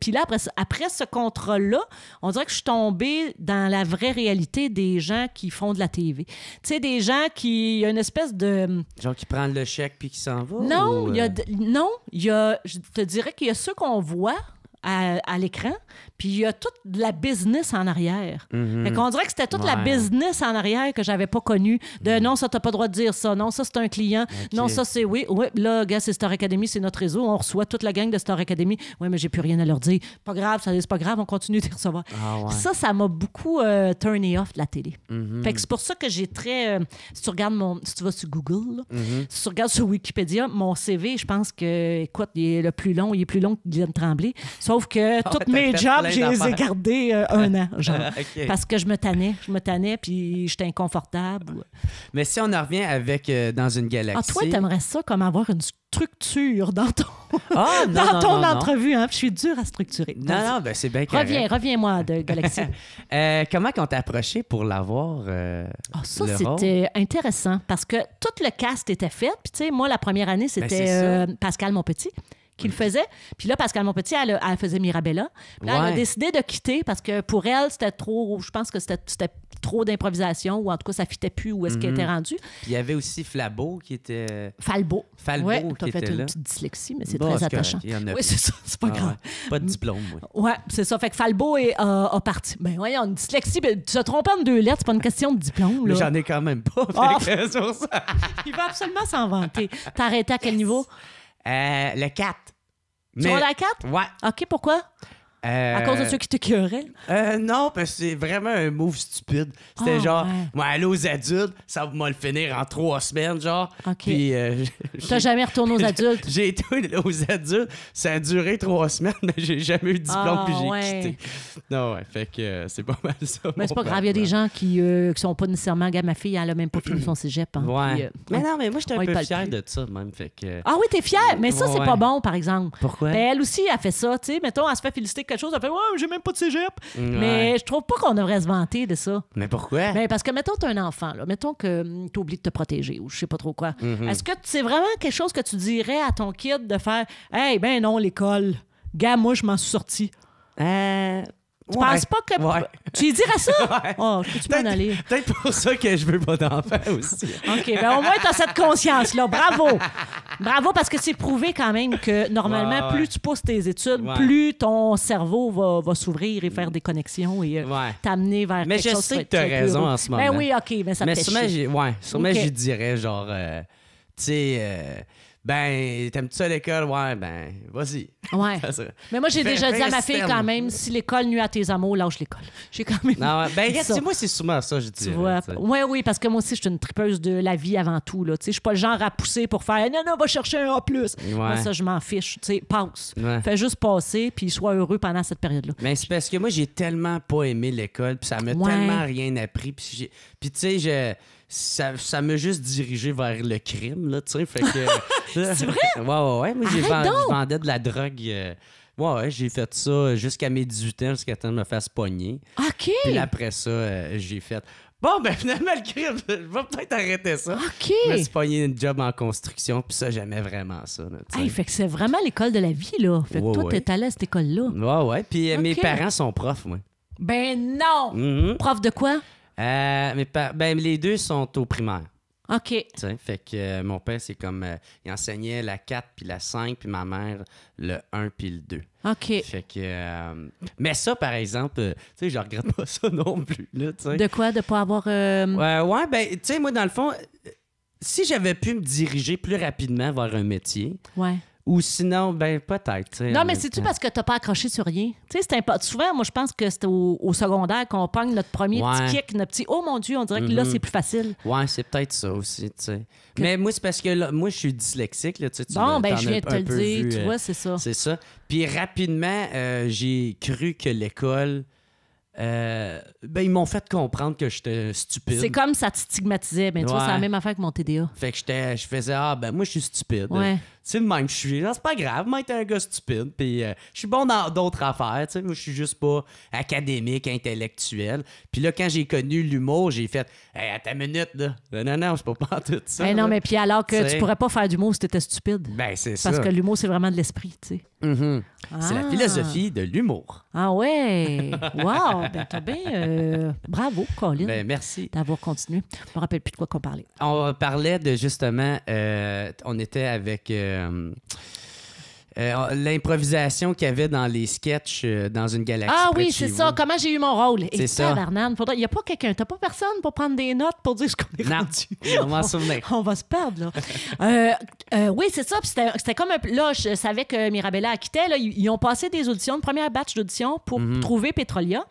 Puis là, après, ce contrôle-là, on dirait que je suis tombée dans la vraie réalité des gens qui font de la TV. Tu des gens qui. Il y a une espèce de. gens qui prennent le chèque puis qui s'en vont. Non, il y a. Euh? Non, il y a. Je te dirais qu'il y a ceux qu'on voit à, l'écran, puis il y a toute la business en arrière. Mm qu'on dirait que c'était toute la business en arrière que j'avais pas connue. De mhm. non, ça, t'as pas le droit de dire ça. Non, ça, c'est un client. Non, ça, c'est oui. Oui, là, gars, c'est Star Academy, c'est notre réseau. On reçoit toute la gang de Star Academy. Oui, mais j'ai plus rien à leur dire. Pas grave, ça, c'est pas grave, on continue de recevoir. Ah, ça, ça m'a beaucoup euh, turné off de la télé. Mhm. Fait que c'est pour ça que j'ai très. Euh, si tu regardes mon. Si tu vas sur Google, mhm. si tu regardes sur Wikipédia, mon CV, je pense que, écoute, il est le plus long, il est plus long que de trembler. Sauf que ah tous mes jobs, je les ai gardés euh, un an, Parce que je me tannais. Je me tannais, puis j'étais inconfortable. Mais si on en revient avec euh, Dans une galaxie... Ah, toi, t'aimerais ça comme avoir une structure dans ton, ah, dans ton entrevue. Hein? Je suis dur à structurer. Non, non, ben c'est bien Reviens, reviens-moi de galaxie euh, comment qu'on t'a approché pour l'avoir? Ah, ça, c'était intéressant parce que tout le cast était fait. Puis, tu sais, moi, la première année, ben, c'était Pascal, mon petit qu'il faisait. Puis là, qu'à mon petit elle faisait Mirabella. Puis là, elle a décidé de quitter parce que pour elle, c'était trop. Je pense que c'était trop d'improvisation ou en tout cas, ça fitait plus où est-ce qu'elle était mhm. rendue. Puis il y avait aussi Flabo qui était. Falbo. Falbo. Ouais, qui as fait une petite dyslexie, mais c'est très attachant. Oui, c'est ça, c'est pas ah, grave. Pas de diplôme. Oui, ouais, c'est ça. Fait que Falbo est, a parti. Ben voyons, une dyslexie, tu te trompes en deux lettres, c'est pas une question de diplôme. Là. J'en ai quand même pas. Ah. il va absolument s'en vanter. T'arrêtais à quel niveau? Euh, le 4. Mais... la 4? Ouais. OK, pourquoi? Euh, à cause de ceux qui te Euh, non, parce que c'est vraiment un move stupide. C'était ah, genre, moi, aller aux adultes, ça va me le finir en trois semaines, genre. OK. Puis. Euh, T'as jamais retourné aux adultes? j'ai été aux adultes, ça a duré trois semaines, mais j'ai jamais eu de diplôme, ah, puis j'ai quitté. Non, ouais, fait que euh, c'est pas mal ça. Mais c'est pas grave, il y a des gens qui, qui sont pas nécessairement. Gars, ma fille, elle a même pas fini son cégep. Hein, ouais. mais non, mais moi, j'étais un peu fière de ça, même. Fait que... Ah oui, t'es fière? Mais ça, c'est pas bon, par exemple. Pourquoi? Ben, elle aussi, a fait ça, tu sais. Mettons, elle se fait féliciter quelque chose, elle fait Ouais, j'ai même pas de cégep. Mm, Mais je trouve pas qu'on devrait se vanter de ça. Mais pourquoi? Mais ben, parce que, mettons, t'es un enfant, là. mettons que mm, tu oublies de te protéger ou je sais pas trop quoi. Mm-hmm. Est-ce que c'est vraiment quelque chose que tu dirais à ton kid de faire Hey, ben non, l'école, gars, moi, je m'en suis sorti? Euh, tu ne penses pas que. Tu lui diras ça? Oh, tu peux en aller. Peut-être pour ça que je veux pas d'enfant aussi. OK, ben au moins, tu as cette conscience-là. Bravo! Bravo, parce que c'est prouvé quand même que normalement, plus tu pousses tes études, plus ton cerveau va, s'ouvrir et faire mm. des connexions et euh, t'amener vers quelque chose. Mais je sais que tu as raison en ce moment. Ben oui, OK, mais ben ça mais fait chier. Ouais, okay. dirais genre. Euh, tu sais. Euh, ben, t'aimes-tu ça l'école? Ouais, ben, vas-y. Ouais. Mais moi, j'ai déjà dit à ma fille quand même, si l'école nuit à tes amours, lâche l'école. J'ai quand même. Non, ben, regarde, moi, c'est souvent ça, je dis. Oui, oui, parce que moi aussi, je suis une tripeuse de la vie avant tout. Là. Je suis pas le genre à pousser pour faire non, non, va chercher un A. plus Moi, ben, ça, je m'en fiche. Tu sais passe. Fais juste passer, puis sois heureux pendant cette période-là. Mais ben, c'est parce que moi, j'ai tellement pas aimé l'école, puis ça m'a tellement rien appris. Puis, tu sais, je ça, ça m'a juste dirigé vers le crime, là, tu sais. Fait que. c'est vrai? Ouais, ouais, ouais. Moi, j'ai je vendais de la drogue. Euh, ouais, ouais j'ai fait ça jusqu'à mes 18 ans, jusqu'à temps de me fasse pogner. OK. Puis après ça, euh, j'ai fait. Bon, ben finalement, le crime, je vais peut-être arrêter ça. OK. Je me suis pogné une job en construction, puis ça, j'aimais vraiment ça. Là, fait que c'est vraiment l'école de la vie, là. Fait que toi, t'es allé à cette école-là. Ouais, ouais. Puis euh, mes parents sont profs, moi. Ben non! Mm-hmm. Prof de quoi? Euh, mais ben, les deux sont au primaire. OK. fait que euh, mon père, c'est comme. Euh, il enseignait la 4 puis la 5, puis ma mère, le 1 puis le 2. OK. Fait que. mais ça, par exemple, tu sais, je regrette pas ça non plus, De quoi? De pas avoir... Ouais, ouais, ben, tu sais, moi, dans le fond, si j'avais pu me diriger plus rapidement vers un métier, ouais. Ou sinon, ben peut-être. Non, mais c'est-tu parce que t'as pas accroché sur rien? Tu sais, Souvent, moi, je pense que c'est au, secondaire qu'on pogne notre premier petit kick, notre petit Oh mon Dieu, on dirait que là, mm-hmm. c'est plus facile. Ouais, c'est peut-être ça aussi, tu sais. Mais moi, c'est parce que moi, je suis dyslexique, Bon, ben, je viens de te le tu euh, vois, c'est ça. C'est ça. Puis rapidement, euh, j'ai cru que l'école. Euh, ben, ils m'ont fait comprendre que j'étais stupide. C'est comme ça te stigmatisait. Ben, tu vois, c'est la même affaire que mon TDA. Fait que je faisais, ah, ben, moi, je suis stupide. Ouais c'est le même. Je suis, c'est pas grave, moi, j'étais un gars stupide, puis euh, je suis bon dans d'autres affaires, tu sais. je suis juste pas académique, intellectuel. Puis là, quand j'ai connu l'humour, j'ai fait, hey, à ta minute, là. Non, non, je peux pas tout ça. Mais eh non, mais puis alors que tu tu pourrais pas faire d'humour si étais stupide. Ben, c'est ça. Parce que l'humour, c'est vraiment de l'esprit, tu sais. Mm-hmm. C'est la ah. philosophie de l'humour. Ah ouais! Wow! Ben, bien. Euh, bravo, Colin. Ben, merci. D'avoir continué. Je me rappelle plus de quoi qu'on parlait. On parlait de justement. Euh, on était avec. Euh, euh, euh, l'improvisation qu'il y avait dans les sketchs dans une galaxie. Ah oui, c'est ça. Comment j'ai eu mon rôle. C'est eh, ça. Il n'y a pas quelqu'un. T'as pas personne pour prendre des notes pour dire ce qu'on est rendu. On va se perdre, là. oui, c'est ça. C'était comme un. Là, je savais que Mirabella a quitté. ils, ont passé des auditions, le première batch d'auditions pour mhm. trouver Petrolia.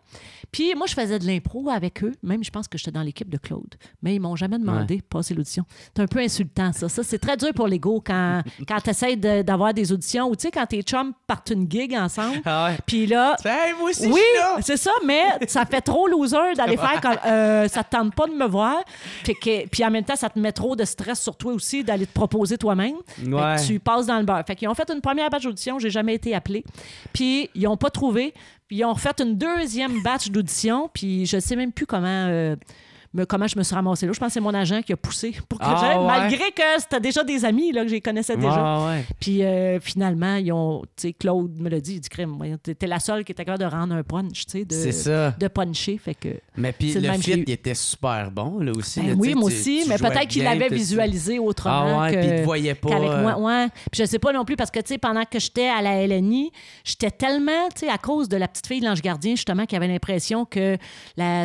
Puis moi, je faisais de l'impro avec eux. Même, je pense que j'étais dans l'équipe de Claude. Mais ils m'ont jamais demandé de passer l'audition. C'est un peu insultant, ça. Ça, c'est très dur pour l'ego quand, quand tu essaies d'avoir des auditions ou, tu sais, quand tes chums partent une gig ensemble. Ah Puis là. moi aussi, oui, c'est ça, mais ça fait trop loser d'aller faire comme. Euh, ça te tente pas de me voir. Puis, puis en même temps, ça te met trop de stress sur toi aussi d'aller te proposer toi-même. Ouais. Tu passes dans le beurre. Fait qu'ils ont fait une première page d'audition. J'ai jamais été appelée. Puis ils n'ont pas trouvé. Puis ils ont refait une deuxième batch d'audition, puis je sais même plus comment. Euh, comment je me suis ramassée là. Je pense que c'est mon agent qui a poussé pour que ah, malgré que c'était déjà des amis là, que je connaissais déjà. Puis euh, finalement, ils ont, Claude me l'a dit, il dit la seule qui était capable de rendre un punch, de, de puncher. Fait que, mais puis le, le fit, il était super bon, là aussi. Ben oui, moi aussi, mais peut-être qu'il l'avait visualisé autrement. Ah, que, voyait pas. Qu'avec euh. moi, Puis je sais pas non plus, parce que, pendant que j'étais à la LNI, j'étais tellement, tu sais, à cause de la petite fille de l'Ange Gardien, justement, qui avait l'impression que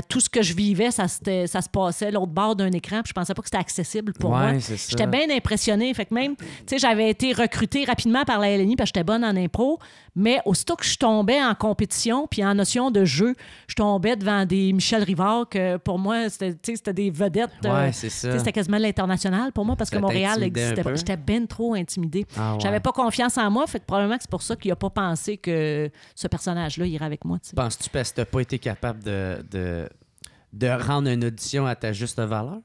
tout ce que je vivais, ça c'était ça se passait l'autre bord d'un écran, puis je pensais pas que c'était accessible pour moi. J'étais bien impressionnée. Fait même, tu sais, j'avais été recrutée rapidement par la LNI parce que j'étais bonne en impro, mais aussitôt que je tombais en compétition, puis en notion de jeu, je tombais devant des Michel Rivard, que pour moi, c'était des vedettes. Euh, c'était quasiment l'international pour moi parce que Montréal n'existait pas. J'étais bien trop intimidée. Ah j'avais pas confiance en moi, fait que probablement que c'est pour ça qu'il a pas pensé que ce personnage-là irait avec moi. Penses-tu parce que t'as pas été capable de de rendre une audition à ta juste valeur?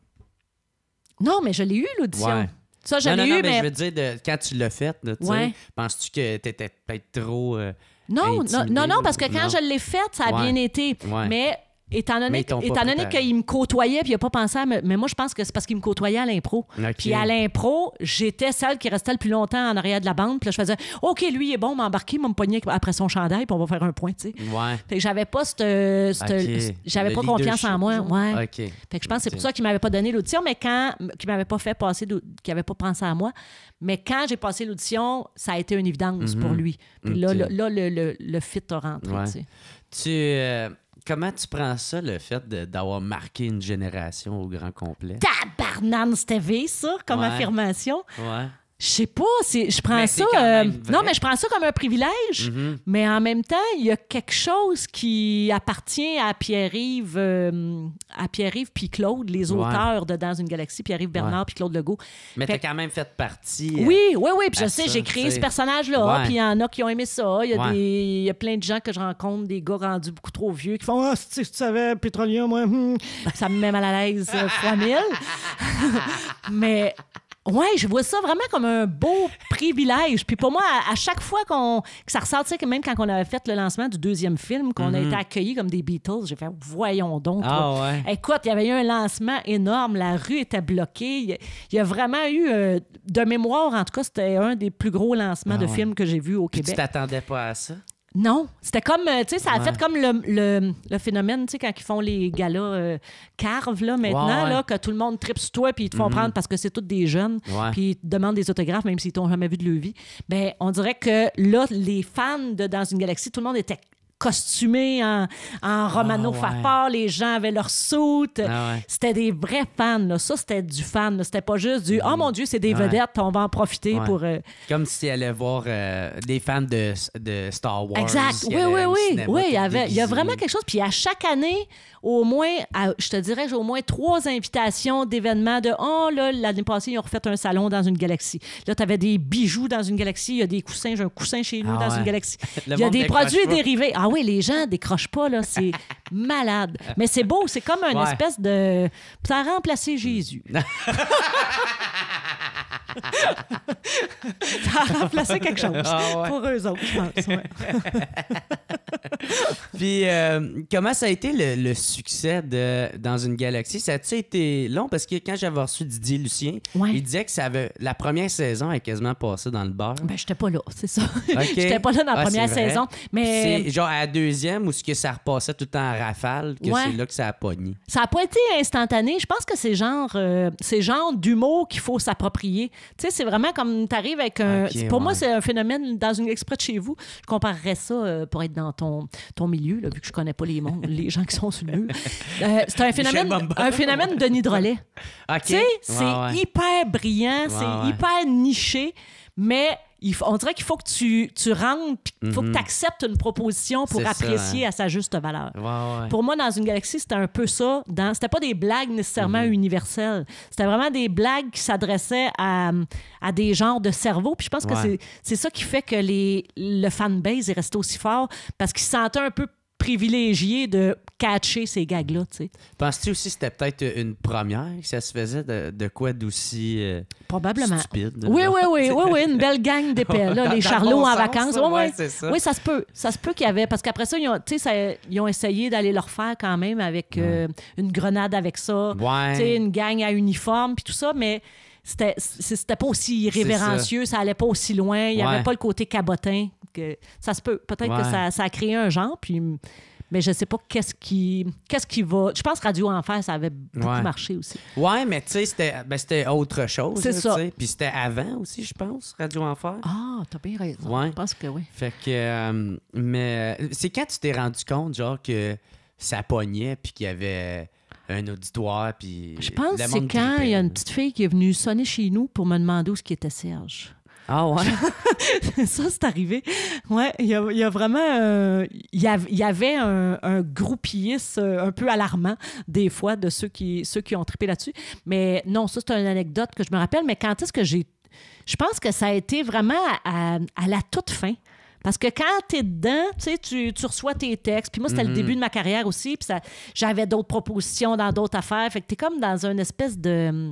Non, mais je l'ai eu, l'audition. Ça, je l'ai eu, mais, je veux dire, quand tu l'as faite, sais, penses-tu que tu étais peut-être trop. Euh, non, non, non, parce que quand je l'ai faite, ça a bien été. Mais Étant donné, étant donné qu'il me côtoyait, puis il n'a pas pensé à me... Mais moi, je pense que c'est parce qu'il me côtoyait à l'impro. Puis à l'impro, j'étais celle qui restait le plus longtemps en arrière de la bande. Puis là, je faisais OK, lui, il est bon, m'embarquer, me pogner après son chandail, puis on va faire un point, tu sais. Ouais. Fait j'avais pas cette. J'avais pas confiance en moi. Ouais. Fait que je pense que c'est pour ça qu'il m'avait pas donné l'audition, mais quand. qu'il m'avait pas fait passer. qu'il avait pas pensé à moi. Mais quand j'ai passé l'audition, ça a été une évidence pour mhm. lui. Puis là, là, le, fit a rentré, tu euh, Comment tu prends ça, le fait d'avoir marqué une génération au grand complet? Tabarnan, c'était ça, comme affirmation. Ouais je sais pas, je prends ça. Euh, non, mais je prends ça comme un privilège, mm-hmm. mais en même temps, il y a quelque chose qui appartient à Pierre-Yves, euh, à Pierre-Yves puis Claude, les auteurs de Dans une galaxie, Pierre-Yves Bernard puis Claude Legault. Mais tu as quand même fait partie. Euh, oui, oui, oui. Puis je sais, j'ai créé ce personnage-là. Puis il y en a qui ont aimé ça. Il y, a plein de gens que je rencontre, des gars rendus beaucoup trop vieux, qui font Ah, si tu savais, pétrolier, hmm. ben, ça me met mal à l'aise, 3000. mais Ouais, je vois ça vraiment comme un beau privilège. Puis pour moi, à, chaque fois qu'on, que ça ressort, même quand on avait fait le lancement du deuxième film, qu'on a mhm. été accueillis comme des Beatles, j'ai fait voyons donc. Ah, Écoute, il y avait eu un lancement énorme, la rue était bloquée. Il y, a vraiment eu, euh, de mémoire en tout cas, c'était un des plus gros lancements ah, de films que j'ai vu au Québec. Tu t'attendais pas à ça? Non, c'était comme, euh, tu sais, ça a fait comme le, phénomène, tu sais, quand ils font les galas carves, euh, carve, là, maintenant, là, que tout le monde tripe sur toi, puis ils te font mhm. prendre parce que c'est toutes des jeunes, puis ils te demandent des autographes, même s'ils t'ont jamais vu de leur vie. Ben, on dirait que là, les fans de Dans une galaxie, tout le monde était costumés en, ah Romano oh, les gens avaient leur soute. Ah c'était des vrais fans. Là. Ça, c'était du fan. C'était pas juste du Oh mon Dieu, c'est des vedettes, on va en profiter pour. Euh, Comme si allait voir euh, des fans de, de, Star Wars. Exact. Oui, oui, oui. Oui, il y, avait, il y a vraiment quelque chose. Puis à chaque année, au moins, je te dirais, j'ai au moins trois invitations d'événements de Oh, là, l'année passée, ils ont refait un salon dans une galaxie. Là, tu avais des bijoux dans une galaxie. Il y a des coussins. J'ai un coussin chez nous ah dans une galaxie. il y a des produits dérivés. Ah oui, les gens décrochent pas, là. C'est malade. Mais c'est beau, c'est comme une espèce de. Ça a remplacé Jésus. Hmm. ça a remplacé quelque chose ah pour eux autres, je pense. Puis, euh, comment ça a été le, succès de Dans une galaxie? Ça a-tu été long? Parce que quand j'avais reçu Didier Lucien, il disait que ça avait, la première saison a quasiment passé dans le bar. Ben, j'étais pas là, c'est ça. j'étais pas là dans la ah, première saison. Mais... C'est genre à la deuxième est ce que ça repassait tout le temps rafale que c'est là que ça a pogné. Ça n'a pas été instantané. Je pense que c'est genre, euh, genre d'humour qu'il faut s'approprier. Tu sais, c'est vraiment comme tu arrives avec un. pour moi, c'est un phénomène dans une exprès de chez vous. Je comparerais ça euh, pour être dans ton, ton milieu, là, vu que je connais pas les, les gens qui sont sur le mur. Euh, c'est un phénomène, un phénomène de Nidrolet. Tu sais, c'est hyper brillant, c'est hyper niché, mais on dirait qu'il faut que tu, tu rentres, il faut que mhm. tu acceptes une proposition pour apprécier hein. à sa juste valeur. Pour moi, dans une galaxie, c'était un peu ça. Dans, c'était pas des blagues nécessairement mhm. universelles. C'était vraiment des blagues qui s'adressaient à, des genres de cerveaux. Puis je pense que c'est, ça qui fait que les, le fanbase est resté aussi fort parce qu'ils se un peu privilégié de catcher ces gags-là. Penses-tu aussi que c'était peut-être une première, que ça se faisait de, quoi d'aussi euh, Probablement. stupide? Oui, oui, oui, oui, oui, une belle gang d'épées les Charlots en vacances. Oui, ça se peut. Ça se peut qu'il y avait, parce qu'après ça, ils ont, essayé d'aller leur faire quand même avec euh, une grenade avec ça, une gang à uniforme, puis tout ça, mais c'était pas aussi révérencieux ça. allait pas aussi loin, il n'y avait pas le côté cabotin. Que, ça se peut. Peut-être que ça, ça, a créé un genre, puis. Mais je sais pas qu'est-ce qui, qu'est-ce qui va. Je pense Radio Enfer, ça avait beaucoup marché aussi. Ouais, mais tu sais, c'était, ben, autre chose. C'est ça. Puis c'était avant aussi, je pense, Radio Enfer. Ah, t'as bien raison. Je pense que oui. Fait que. Euh, mais euh, c'est quand tu t'es rendu compte, genre, que ça pognait, puis qu'il y avait un auditoire. Puis je pense que c'est quand il y a une petite fille qui est venue sonner chez nous pour me demander où ce qui était Serge. Ah ouais? ça, c'est arrivé. Ouais, il y a, vraiment... Euh, il y, avait un, un groupilliste euh, un peu alarmant, des fois, de ceux qui, ceux qui ont trippé là-dessus. Mais non, ça, c'est une anecdote que je me rappelle. Mais quand est-ce que j'ai... Je pense que ça a été vraiment à la toute fin. Parce que quand tu es dedans, tu, tu reçois tes textes. Puis moi, c'était le mhm. début de ma carrière aussi. Puis j'avais d'autres propositions dans d'autres affaires. Fait que t'es comme dans une espèce de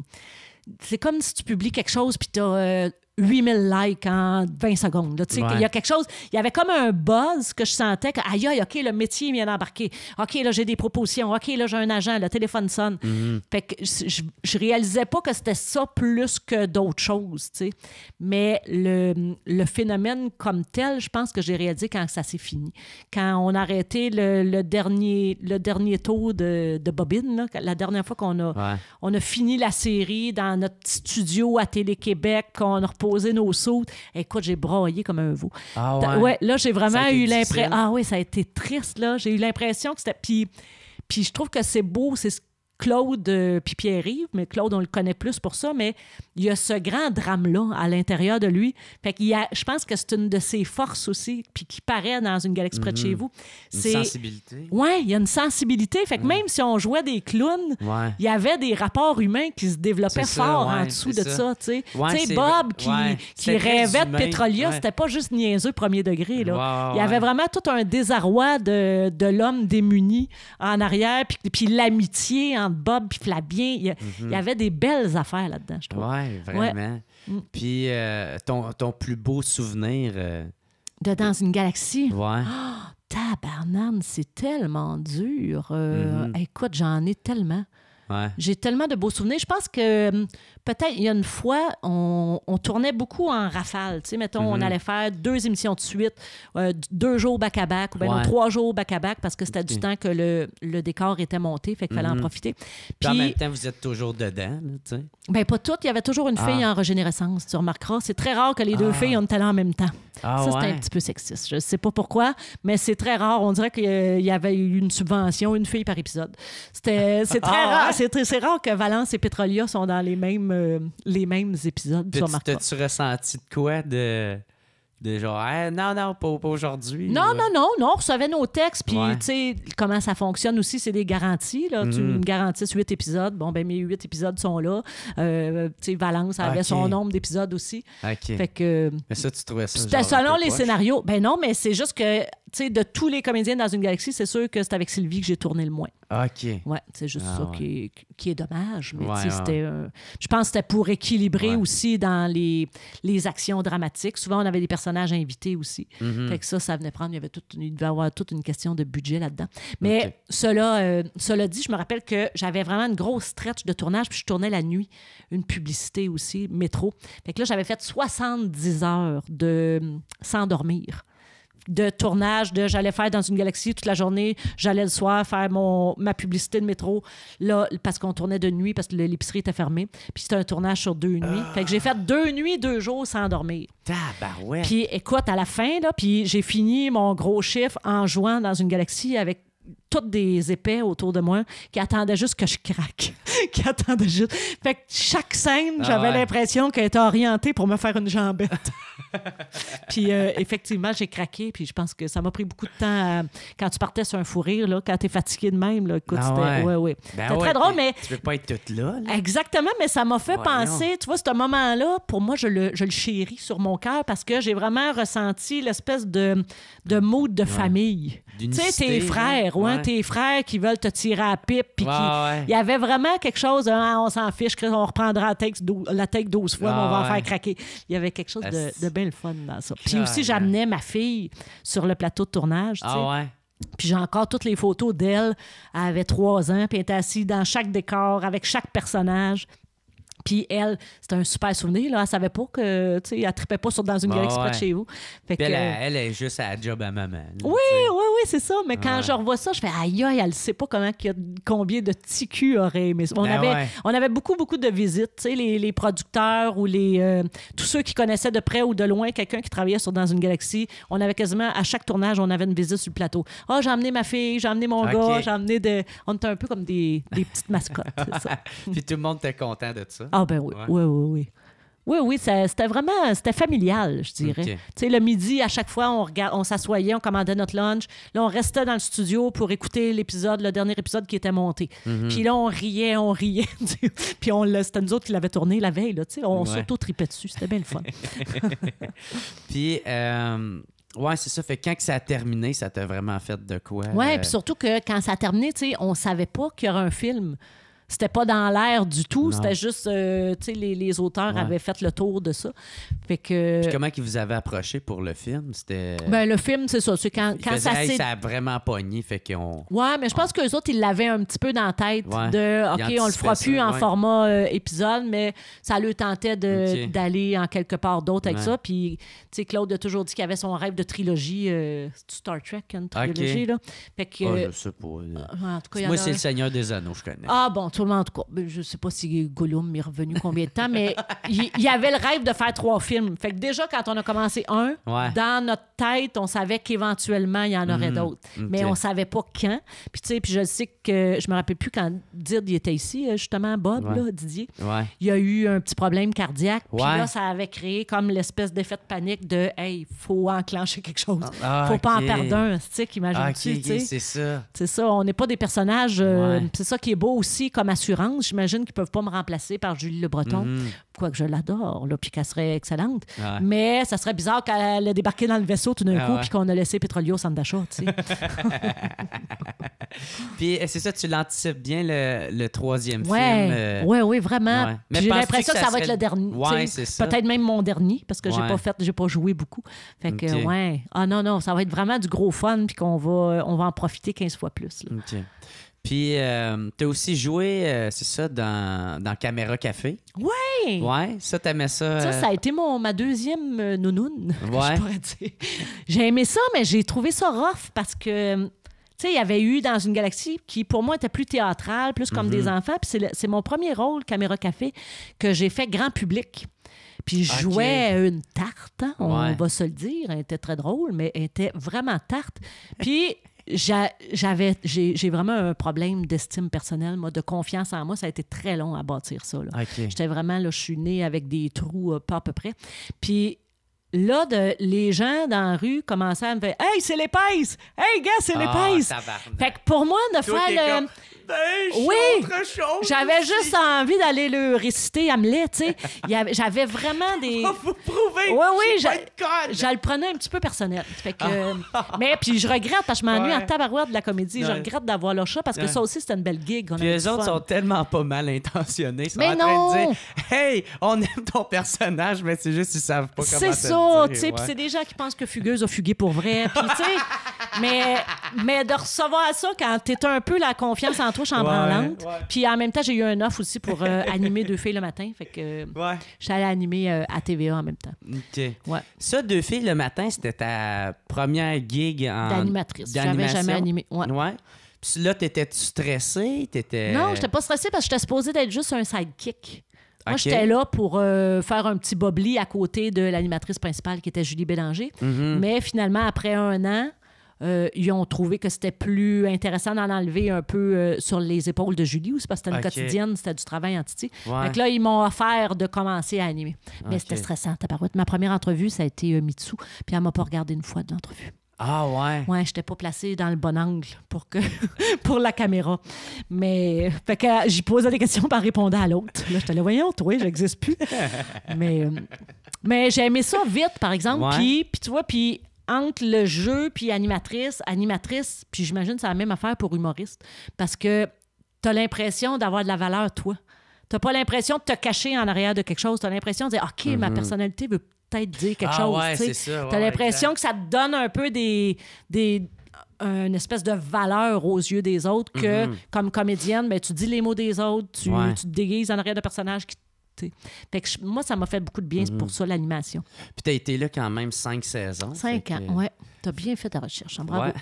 c'est comme si tu publies quelque chose puis t'as euh, 8000 likes en 20 secondes. Il y a quelque chose, il y avait comme un buzz que je sentais que, aïe, OK, le métier vient d'embarquer. OK, là, j'ai des propositions. OK, là, j'ai un agent, le téléphone sonne. Mm-hmm. Fait que je, je, réalisais pas que c'était ça plus que d'autres choses, tu sais. Mais le, le, phénomène comme tel, je pense que j'ai réalisé quand ça s'est fini. Quand on a arrêté le, dernier, le dernier tour de, de bobine, la dernière fois qu'on a, on a fini la série dans notre studio à Télé-Québec, qu'on a poser nos sauts. Écoute, j'ai broyé comme un veau. Ah ouais. là, j'ai vraiment eu l'impression. Ah oui, ça a été triste, là. J'ai eu l'impression que c'était. Puis, puis je trouve que c'est beau, c'est ce Claude, euh, puis Pierre-Yves, mais Claude, on le connaît plus pour ça, mais il y a ce grand drame-là à l'intérieur de lui. Fait qu'il a, je pense que c'est une de ses forces aussi, puis qui paraît dans une galaxie près de chez mhm. vous. Une c'est... sensibilité. Ouais, il y a une sensibilité. Fait que mhm. même si on jouait des clowns, il y avait des rapports humains qui se développaient fort en dessous de ça, tu sais. Bob qui, qui rêvait de Petrolia, c'était pas juste niaiseux premier degré, là. il y avait vraiment tout un désarroi de, de l'homme démuni en arrière, puis, puis l'amitié en Bob puis Flabien. Il y, mhm. avait des belles affaires là-dedans, je trouve. Oui, vraiment. Mm. Puis euh, ton, plus beau souvenir. Euh, de Dans une galaxie. Ouais. Ah, tabarnane, c'est tellement dur. Euh, mhm. Écoute, j'en ai tellement. Ouais. J'ai tellement de beaux souvenirs. Je pense que hum, peut-être, il y a une fois, on, tournait beaucoup en rafale. Tu sais, mettons, on mhm. allait faire deux émissions de suite, euh, deux jours bac à bac, ou bien trois jours bac à bac, parce que c'était du temps que le, décor était monté, fait qu'il fallait en mhm. profiter. Puis, en vous êtes toujours dedans, tu sais? Bien, pas toutes. Il y avait toujours une ah. fille en régénérescence, tu remarqueras. C'est très rare que les deux ah. filles ont le talent en même temps. Ah, ça, un petit peu sexiste. Je sais pas pourquoi, mais c'est très rare. On dirait qu'il y avait une subvention, une fille par épisode. C'était, c'est très rare. C'est, rare que Valence et Petrolia sont dans les mêmes euh, les mêmes épisodes. t'as-tu ressenti de quoi de. genre, non, non, pas, aujourd'hui. Non, non, non, non, on recevait nos textes, puis tu sais, comment ça fonctionne aussi, c'est des garanties. Là. Tu mm-hmm. me garantisses huit épisodes. Bon, ben mes huit épisodes sont là. Euh, tu sais, Valence avait son nombre d'épisodes aussi. OK. Fait que. Mais ça, tu trouvais ça. selon les scénarios. Ben non, mais c'est juste que sais, de tous les comédiens dans une galaxie, c'est sûr que c'est avec Sylvie que j'ai tourné le moins. Ah, OK. Ouais, c'est juste ah, ça qui, est, qui, est, dommage. Mais c'était. je pense que c'était pour équilibrer aussi dans les, les actions dramatiques. Souvent, on avait des personnages invités aussi. Mhm. Fait que ça, ça venait prendre. Il, y avait toute, devait y avoir toute une question de budget là-dedans. Mais cela, euh, cela dit, je me rappelle que j'avais vraiment une grosse stretch de tournage, puis je tournais la nuit. Une publicité aussi, métro. Fait que là, j'avais fait 70 heures de sans dormir de tournage, de j'allais faire dans une galaxie toute la journée, j'allais le soir faire mon, ma publicité de métro, là, parce qu'on tournait de nuit, parce que l'épicerie était fermée. Puis c'était un tournage sur deux nuits. Fait que j'ai fait deux nuits, deux jours sans dormir. ouais! – Puis écoute, à la fin, là, puis j'ai fini mon gros chiffre en jouant dans une galaxie avec toutes des épais autour de moi qui attendaient juste que je craque. qui attendaient juste. Fait que chaque scène, ah j'avais l'impression qu'elle était orientée pour me faire une jambette. puis euh, effectivement, j'ai craqué, puis je pense que ça m'a pris beaucoup de temps. Quand tu partais sur un fou rire, là, quand t'es fatigué de même, là, écoute, ah c'était ouais. Ouais, ben très drôle, mais... Tu veux pas être toute là, Exactement, mais ça m'a fait penser, tu vois, ce moment-là, pour moi, je le, je le chéris sur mon cœur parce que j'ai vraiment ressenti l'espèce de, de mood de famille. Tu sais, tes frères, ouais, tes frères qui veulent te tirer à la pipe. Puis il y avait vraiment quelque chose hein, on s'en fiche, on reprendra la tech 12, fois, on va en faire craquer. Il y avait quelque chose de, bien le fun dans ça. Puis aussi, j'amenais ma fille sur le plateau de tournage. Ah, puis j'ai encore toutes les photos d'elle. Elle avait trois ans, puis elle était assise dans chaque décor avec chaque personnage. Puis elle, c'était un super souvenir. Là. Elle savait pas que, tu sais, elle pas sur, dans une bah galaxie près de chez vous. elle, est juste à job à maman. oui, oui, oui, c'est ça. Mais quand je revois ça, je fais, aïe, aïe, elle sait pas comment, combien de ticus aurait Mais aimé On, ben avait, on avait beaucoup, beaucoup de visites, tu sais, les, les, producteurs ou les, euh, tous ceux qui connaissaient de près ou de loin quelqu'un qui travaillait sur dans une galaxie. On avait quasiment, à chaque tournage, on avait une visite sur le plateau. Ah, oh, j'ai amené ma fille, j'ai amené mon gars, j'ai amené de. On était un peu comme des, des petites mascottes. ça. Puis tout le monde était content de ça. Ah ben oui, oui, oui, oui. Oui, oui, c'était vraiment c'était familial, je dirais. le midi, à chaque fois, on, on s'assoyait, on commandait notre lunch. Là, on restait dans le studio pour écouter l'épisode, le dernier épisode qui était monté. Mhm. Puis là, on riait, on riait. Puis on, c'était nous autres qui l'avaient tourné la veille. Là, tu sais, on s'auto-tripait dessus. C'était bien le fun. Puis... Euh... Ouais, c'est ça. Fait quand ça a terminé, ça t'a vraiment fait de quoi? Ouais, euh? surtout que quand ça a terminé, tu sais, on savait pas qu'il y aurait un film. C'était pas dans l'air du tout. C'était juste, euh, tu sais, les, auteurs avaient fait le tour de ça. Fait que... Puis comment ils vous avaient approché pour le film? C'était... Ben, le film, c'est ça. C'est quand, quand ça, ça a vraiment pogné, fait qu'on... Ouais, mais je pense que autres, ils l'avaient un petit peu dans la tête de, OK, on le fera plus en format euh, épisode, mais ça le tentait d'aller en quelque part d'autre avec ça. Puis, tu sais, Claude a toujours dit qu'il avait son rêve de trilogie, euh, Star Trek, une trilogie, là. Fait que... Ah, je sais pas. Moi, c'est Le Seigneur des Anneaux, je connais. Ah bon, ben, je sais pas si Gollum est revenu combien de temps, mais il y, avait le rêve de faire trois films. Fait que déjà, quand on a commencé un, dans notre tête, on savait qu'éventuellement, il y en aurait mhm. d'autres. Mais on savait pas quand. Puis, je sais que je me rappelle plus quand Didier était ici, euh, justement, Bob, là, Didier. Il y a eu un petit problème cardiaque. Puis là, ça avait créé comme l'espèce d'effet de panique de Hey, il faut enclencher quelque chose. Ah, ah, faut pas en perdre un, imagine ah, c'est ça. C'est ça. On n'est pas des personnages. Euh, c'est ça qui est beau aussi, comme assurance, j'imagine qu'ils ne peuvent pas me remplacer par Julie Le Breton, que mm-hmm. quoique je l'adore, puis qu'elle serait excellente. Mais ça serait bizarre qu'elle ait débarqué dans le vaisseau tout d'un ah coup, puis qu'on a laissé Petrolio au centre d'achat, puis eh, c'est ça, tu l'anticipes bien, le, troisième film. Oui, euh, oui, vraiment. J'ai l'impression que, ça, va être le dernier. Peut-être même mon dernier, parce que j'ai pas pas joué beaucoup. Fait que, ouais. Ah non, non, ça va être vraiment du gros fun, puis qu'on va, on va en profiter 15 fois plus. OK. Puis, tu euh, t'as aussi joué, euh, c'est ça, dans, dans Caméra Café. Ouais! Ouais, ça, t'aimais ça. Ça, ça a euh, été ma deuxième nounoune, je pourrais dire. J'ai aimé ça, mais j'ai trouvé ça rough parce que, tu sais, il y avait eu dans une galaxie qui, pour moi, était plus théâtrale, plus comme des mhm. enfants. Puis c'est mon premier rôle, Caméra Café, que j'ai fait grand public. Puis je jouais une tarte, hein, on va se le dire. Elle était très drôle, mais elle était vraiment tarte. Puis j'avais, j'ai vraiment un problème d'estime personnelle, moi, de confiance en moi. Ça a été très long à bâtir ça. J'étais vraiment, là, je suis née avec des trous euh, pas à peu près. Puis là, de, les gens dans la rue commençaient à me dire Hey, c'est l'épaisse! Hey, gars, c'est ah, l'épaisse! Fait que pour moi, de faire le oui. J'avais juste envie d'aller le réciter Hamlet, tu sais. J'avais vraiment des. Pour vous prouver. Oui, oui, je le prenais un petit peu personnel. Ah. mais puis je regrette parce que je m'ennuie en tabarouère de la comédie. Je regrette d'avoir le chat parce que ça aussi c'était une belle gig. les autres sont tellement pas mal intentionnés. Ils sont mais en non. train de dire Hey, on aime ton personnage, mais c'est juste qu'ils savent pas comment. C'est ça, tu sais. Puis c'est des gens qui pensent que Fugueuse a fugué pour vrai. Puis mais mais de recevoir ça quand t'es un peu la confiance en toi, en lente. Puis en même temps, j'ai eu un offre aussi pour euh, animer deux filles le matin. Fait que je euh, suis allée animer euh, à TVA en même temps. OK. Ça, deux filles le matin, c'était ta première gig en. D'animatrice. J'avais jamais animé. Ouais. Puis là, t'étais-tu stressée? Non, Non, j'étais pas stressée parce que j'étais supposée d'être juste un sidekick. Moi, j'étais là pour faire un petit bobli à côté de l'animatrice principale qui était Julie Bélanger. Mhm. Mais finalement, après un an, euh, ils ont trouvé que c'était plus intéressant d'en enlever un peu euh, sur les épaules de Julie, ou c'est parce que c'était une quotidienne, c'était du travail en titi. que là, ils m'ont offert de commencer à animer. Mais c'était stressant, Ma première entrevue, ça a été euh, Mitsu, puis elle m'a pas regardé une fois de l'entrevue. Ah ouais. Ouais, j'étais pas placée dans le bon angle pour que pour la caméra. Mais fait que j'y posais des questions par répondant à l'autre. Là, j'étais là voyons, toi, j'existe plus. mais mais j'ai aimé ça vite par exemple, puis puis tu vois, puis entre le jeu puis animatrice, animatrice, puis j'imagine c'est la même affaire pour humoriste, parce que tu as l'impression d'avoir de la valeur, toi. Tu pas l'impression de te cacher en arrière de quelque chose. Tu as l'impression de dire, OK, ma mhm. personnalité veut peut-être dire quelque ah chose. tu as l'impression que ça te donne un peu des, des une espèce de valeur aux yeux des autres que, mhm. comme comédienne, ben, tu dis les mots des autres, tu, te déguises en arrière de personnages qui que moi, ça m'a fait beaucoup de bien mm-hmm. pour ça, l'animation. Puis tu as été là quand même cinq saisons. Cinq ans, oui. Tu as bien fait ta recherche, en hein, bravo.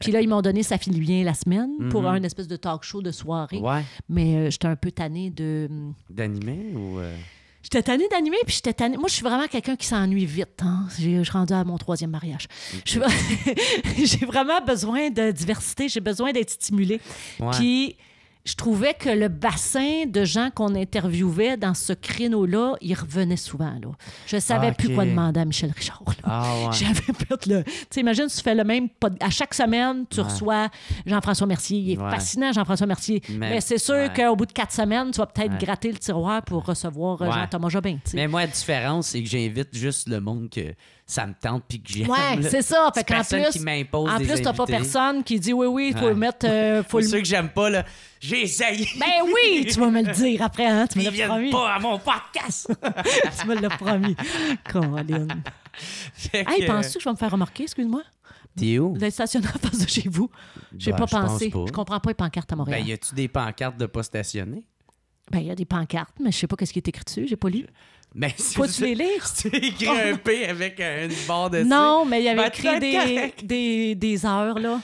Puis là, ils m'ont donné sa finit la semaine pour mm-hmm. un espèce de talk show de soirée. Mais euh, j'étais un peu tannée de. Mm, d'animer ou. Euh? J'étais tannée d'animer, puis j'étais tannée. Moi, je suis vraiment quelqu'un qui s'ennuie vite. Hein. Je suis rendue à mon troisième mariage. J'ai vraiment besoin de diversité, j'ai besoin d'être stimulée. Puis je trouvais que le bassin de gens qu'on interviewait dans ce créneau-là, il revenait souvent. Là. Je savais ah, plus quoi demander à Michel Richard. Ah, J'avais peur de le. Tu imagines, tu fais le même. À chaque semaine, tu reçois Jean-François Mercier. Il est fascinant, Jean-François Mercier. Mais, c'est sûr qu'au bout de quatre semaines, tu vas peut-être gratter le tiroir pour recevoir euh, Jean-Thomas Jobin. Mais moi, la différence, c'est que j'invite juste le monde que ça me tente puis que j'aime. Ouais, c'est ça. Fait plus, qui en plus, t'as pas personne qui dit oui, oui, faut le mettre. Euh, faut ceux que j'aime pas, là, j'ai essayé. Ben oui, tu vas me le dire après, hein, tu me l'as promis. pas à mon podcast. tu me l'as promis. Colin. hey, penses-tu que je vais me faire remarquer, excuse-moi? T'es où? Le stationnement en face de chez vous. J'ai ben, pas pensé. Je comprends pas les pancartes à Montréal. Ben, y a-tu des pancartes de pas stationner? Ben, il y a des pancartes, mais je sais pas qu'est-ce qui est écrit dessus, j'ai pas lu. Mais Faut tu les lire? un P avec une barre de Non, mais il y avait ben, écrit des, des, des heures, là.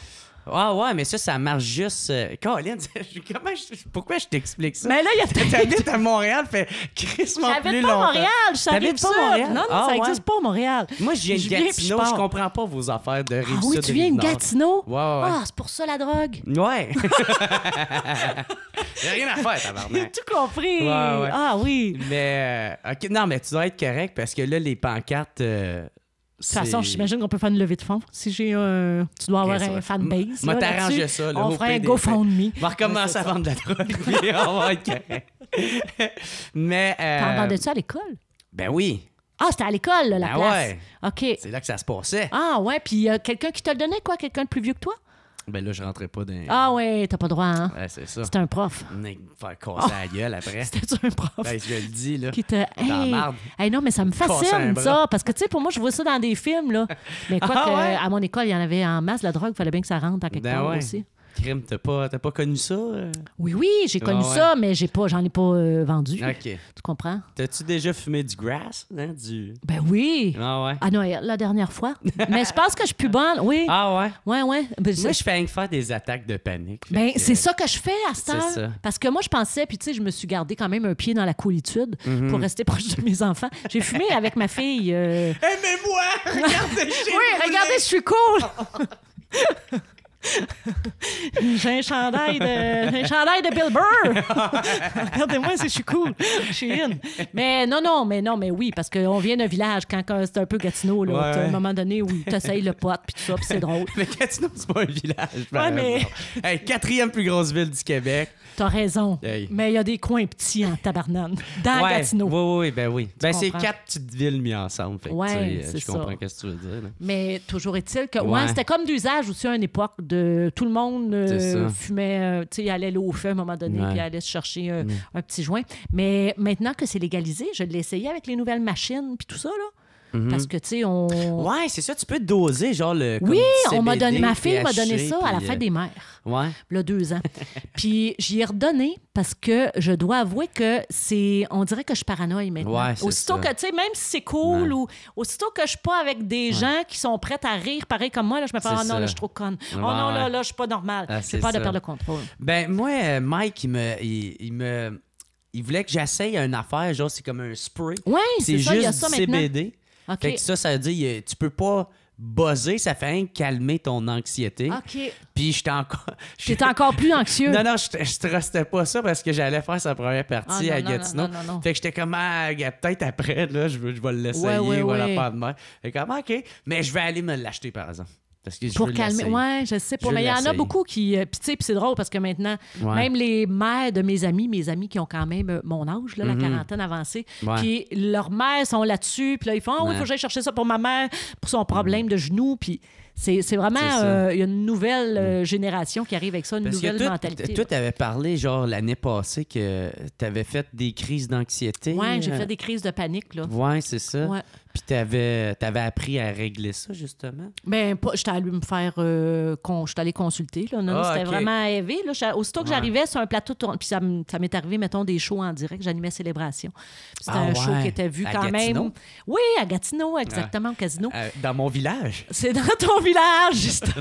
Ah ouais, mais ça, ça marche juste. Euh, Colin, comment pourquoi je t'explique ça? Mais là, il y a T'habites à Montréal, fait Chris longtemps. J'habite pas longtemps. Montréal, je savais pas Montréal. Non, non, ça ah existe pas à Montréal. Moi, je viens de Gatineau, je, comprends pas vos affaires de rive Ah oui, tu viens de Gatineau? Ah, c'est pour ça la drogue. Ouais. a rien à faire, tabarnak. tout compris. Ah oui. Mais, euh, OK, non, mais tu dois être correct parce que là, les pancartes. Euh, de toute façon, j'imagine qu'on peut faire une levée de fonds. Si j'ai un. Euh, tu dois avoir un fanbase. Moi, t'arranger ça. on ferait un GoFundMe. On va recommencer à vendre de la drogue, Mais on va être Mais. Euh, tu à l'école? Ben oui. Ah, c'était à l'école, la ben place. OK. C'est là que ça se passait. Ah, ouais. Puis euh, quelqu'un qui te le donnait, quoi? Quelqu'un de plus vieux que toi? Ben là, je rentrais pas dans. Ah ouais, t'as pas le droit, hein? Ouais, c'est ça. C'était un prof. Faire casser oh. la gueule après. C'était un prof. Ben, je le dis, là. Qui te. Hey. non, mais ça me fascine, ça. Parce que, tu sais, pour moi, je vois ça dans des films, là. Mais quoi ah à mon école, il y en avait en masse, la drogue, il fallait bien que ça rentre à quelque ben part aussi crime, t'as pas, connu ça? Euh? Oui, oui, j'ai connu ça, mais j'ai pas, j'en ai pas euh, vendu. Tu comprends? T'as-tu déjà fumé du grass? Hein, du... Ben oui. Ah ouais. Ah non, la dernière fois. mais je pense que je suis plus bonne, oui. Ah ouais? Ouais, ouais. Ben, je fais une que des attaques de panique. Ben, c'est ça que je fais à cette Ça. Parce que moi, je pensais, puis tu sais, je me suis gardé quand même un pied dans la coolitude mhm. pour rester proche de mes enfants. J'ai fumé avec ma fille. Euh... Aimez-moi! Regardez, Oui, regardez, je suis cool! J'ai un chandail de un chandail de Bill Burr. Regardez-moi si je suis cool. Je suis in. Mais non, non, mais non, mais oui, parce qu'on vient d'un village quand, c'est un peu Gatineau, là. À un moment donné où t'essayes le pote puis tout ça, puis c'est drôle. Mais Gatineau, c'est pas un village. mais... quatrième plus grosse ville du Québec. T'as raison. Mais il y a des coins petits en tabarnane. Dans Gatineau. Oui, oui, ben oui. ben, c'est quatre petites villes mises ensemble. Fait euh, je comprends ce que tu veux dire. Mais toujours est-il que. Ouais. c'était comme d'usage aussi à une époque de tout le monde euh, fumait, euh, tu sais, allait au feu à un moment donné, puis allait se chercher mm. un petit joint. Mais maintenant que c'est légalisé, je l'ai essayé avec les nouvelles machines, puis tout ça, là. Mhm. Parce que, tu sais, on. Ouais, c'est ça, tu peux doser, genre le. Oui, on m'a donné, ma fille m'a donné ça à la fête des mères. Euh, ouais. Là, deux ans. puis j'y ai redonné parce que je dois avouer que c'est. On dirait que je paranoïe maintenant. Ouais, aussitôt ça. que, tu sais, même si c'est cool ou aussitôt que je suis pas avec des gens qui sont prêts à rire, pareil comme moi, là, je me fais, oh non, là, je suis trop conne. Oh non, là, là, je suis pas normal. Ah, c'est peur de perdre le contrôle. Ben, moi, euh, Mike, il me. il, me il voulait que j'essaye une affaire, genre c'est comme un spray. Oui, c'est juste CBD. Fait que ça, ça veut dire tu peux pas buzzer, ça fait rien calmer ton anxiété. OK. Puis j'étais encore. J'étais encore plus anxieux. non, non, je, je trustais pas ça parce que j'allais faire sa première partie ah, à Gatineau. Non, non, fait que j'étais comme, ah, peut-être après, là, je, veux, je vais l'essayer, voilà, pas de mal. Fait comme, OK. Mais je vais aller me l'acheter, par exemple pour calmer. Oui, je sais mais il y en a beaucoup qui. Euh, puis, tu sais, c'est drôle parce que maintenant, même les mères de mes amis, mes amis qui ont quand même euh, mon âge, la mm-hmm. quarantaine avancée, puis leurs mères sont là-dessus. Puis là, ils font Ah oui, il faut que j'aille chercher ça pour ma mère, pour son problème mm-hmm. de genou. Puis. C'est vraiment euh, y a une nouvelle mm. génération qui arrive avec ça, une nouvelle mentalité. Toi, tu avais parlé, genre, l'année passée que tu avais fait des crises d'anxiété. Oui, j'ai fait des crises de panique. Oui, c'est ça. Puis tu avais appris à régler ça, justement? Bien, pas, j'étais allée me faire... Euh, con, j'étais consulter, là. Non, ah, c'était vraiment élevé. Là. Aussitôt que j'arrivais sur un plateau... puis ça, m'est arrivé, mettons, des shows en direct. J'animais Célébration. C'était ah, un show qui était vu quand même... Oui, à Gatineau, exactement, au casino. Euh, dans mon village? C'est dans ton village, justement.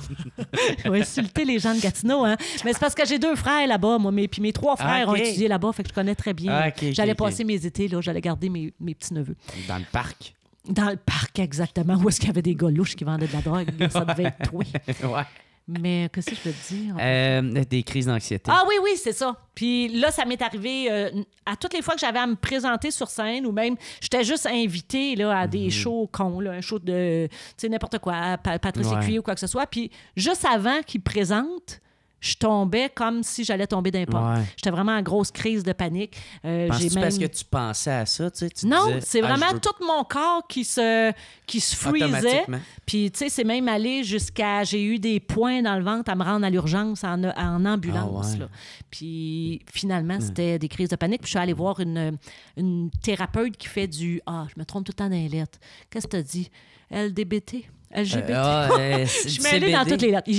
Je les gens de Gatineau, hein. Mais c'est parce que j'ai deux frères là-bas, moi. puis mes trois ah, frères ont étudié là-bas, fait que je connais très bien. j'allais passer mes étés, là. J'allais garder mes petits-neveux. Dans le parc? Dans le parc, exactement, où est-ce qu'il y avait des gars louches qui vendaient de la drogue. Ça devait être toi. Mais euh, qu'est-ce que je peux dire? Euh, des crises d'anxiété. Ah oui, oui, c'est ça. Puis là, ça m'est arrivé euh, à toutes les fois que j'avais à me présenter sur scène ou même j'étais juste invité là, à des mhm. shows cons, un show de, n'importe quoi, Patrice ouais. ou quoi que ce soit. Puis juste avant qu'ils présentent, je tombais comme si j'allais tomber d'un pont. J'étais vraiment en grosse crise de panique. Euh, j'ai parce que tu pensais à ça? Tu sais, non, c'est ah, vraiment tout mon corps qui se, qui se freezait. Puis, tu sais, c'est même allé jusqu'à... J'ai eu des points dans le ventre à me rendre à l'urgence en, ambulance. Ah, Puis, finalement, c'était des crises de panique. Puis, je suis allée voir une, une thérapeute qui fait du... Ah, je me trompe tout le temps dans les Qu'est-ce que tu as dit? LDBT. LGBT. Ah, je suis allée dans toutes les lettres.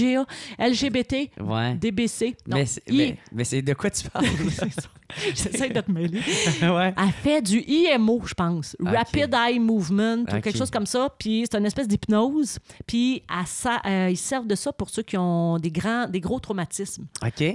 LGBT, DBC. mais, c'est, mais c'est de quoi tu parles? J'essaie de te mêler. Elle fait du IMO, je pense. Rapid Eye Movement ou quelque chose comme ça. Puis c'est une espèce d'hypnose. Puis euh, ils servent de ça pour ceux qui ont des, grands, des gros traumatismes.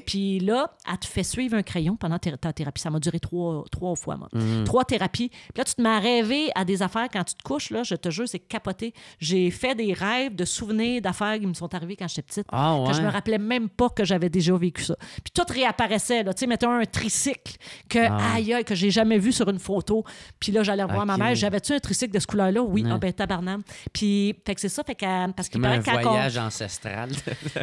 Puis là, elle te fait suivre un crayon pendant ta thérapie. Ça m'a duré trois, trois fois, moi. Mhm. Trois thérapies. Puis là, tu te mets à rêver à des affaires quand tu te couches. Là, je te jure, c'est capoté. J'ai fait des rêves, de souvenirs, d'affaires qui me sont arrivées quand j'étais petite. Ah, que je me rappelais même pas que j'avais déjà vécu ça. Puis tout réapparaissait, là. Tu sais, mettons un tricycle que, ah. aïe, que j'ai jamais vu sur une photo. Puis là, j'allais voir ma mère. J'avais-tu un tricycle de ce couleur-là? Oui. Ah, ben, tabarnane. Puis, fait que c'est ça. Fait que, euh, parce qu'il paraît un voyage ancestral.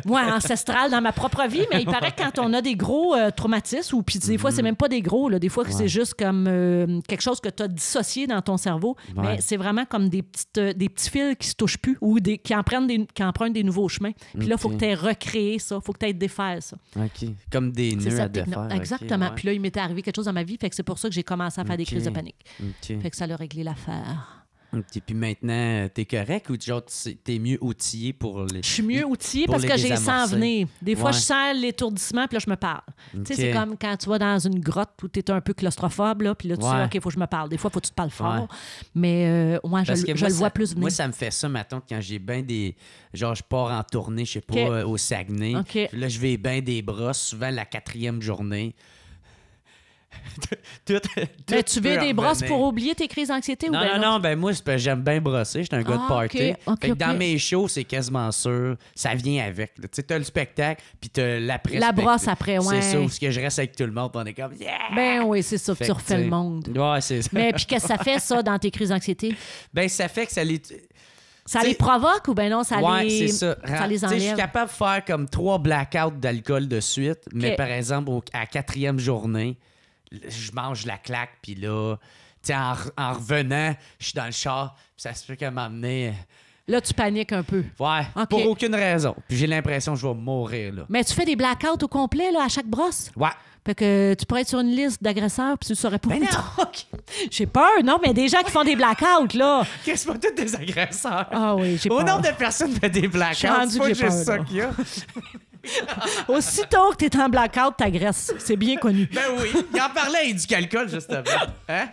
Moi, ancestral dans ma propre vie, mais il paraît que quand on a des gros euh, traumatismes, ou puis des fois, ce n'est c'est mhm. même pas des gros, là. Des fois, c'est juste comme euh, quelque chose que tu as dissocié dans ton cerveau. Mais c'est vraiment comme des, petites, des petits fils qui se touchent plus ou ou qui, empruntent des, qui des nouveaux chemins. Puis là, il faut que tu aies recréé ça, il faut que tu aies défaire ça. OK. Comme des nœuds à défaire. Exactement. Puis là, il m'était arrivé quelque chose dans ma vie, fait que c'est pour ça que j'ai commencé à faire des crises de panique. Fait que ça a réglé l'affaire. Et puis maintenant, t'es correct ou tu es mieux outillé pour les. Je suis mieux outillé parce que j'ai sans venir. Des fois, je sens l'étourdissement, puis là, je me parle. Tu sais, c'est comme quand tu vas dans une grotte où t'es un peu claustrophobe, là, puis là, tu sens OK, faut que je me parle. Des fois, il faut que tu te parles fort. Mais euh, moi, je, le vois plus venir. Moi, ça me fait ça, maintenant quand j'ai bien des. Genre, je pars en tournée, je sais pas, euh, au Saguenay. là, je vais bien des bras, souvent la quatrième journée. Ben, tu veux des brosses pour oublier tes crises d'anxiété ou non, ben non, non, ben moi, j'aime bien brosser. J'étais un gars de ah, party. dans mes shows, c'est quasiment sûr. Ça vient avec. Tu as t'as le spectacle, puis t'as l'après La brosse après, ouais. C'est ça, parce que je reste avec tout le monde, on est comme, yeah! Ben oui, c'est ça, tu refais le monde. Ouais, c'est Mais puis qu'est-ce que ça fait, ça, dans tes crises d'anxiété? Ben, ça fait que ça les. Ça les provoque ou ben non, ça ouais, les ça. Je suis capable de faire comme trois blackouts d'alcool de suite, mais par exemple, à la quatrième journée, je mange la claque, puis là, en, revenant, je suis dans le char, puis ça se fait qu'à m'amener. Là, tu paniques un peu. Ouais, pour aucune raison. Puis j'ai l'impression que je vais mourir, là. Mais tu fais des blackouts au complet, là, à chaque brosse? Ouais. Fait que tu pourrais être sur une liste d'agresseurs, puis tu ne pour pas. Ben J'ai peur, non, mais des gens qui font des blackouts, là. Qu'est-ce que tous des agresseurs? Ah oui, j'ai peur. Au nombre de personnes qui font des blackouts, c'est pas ça qu'il y a. Aussitôt que t'es en blackout, t'agresses. C'est bien connu. Ben oui. Il en parlait, il du calcul, justement. Hein?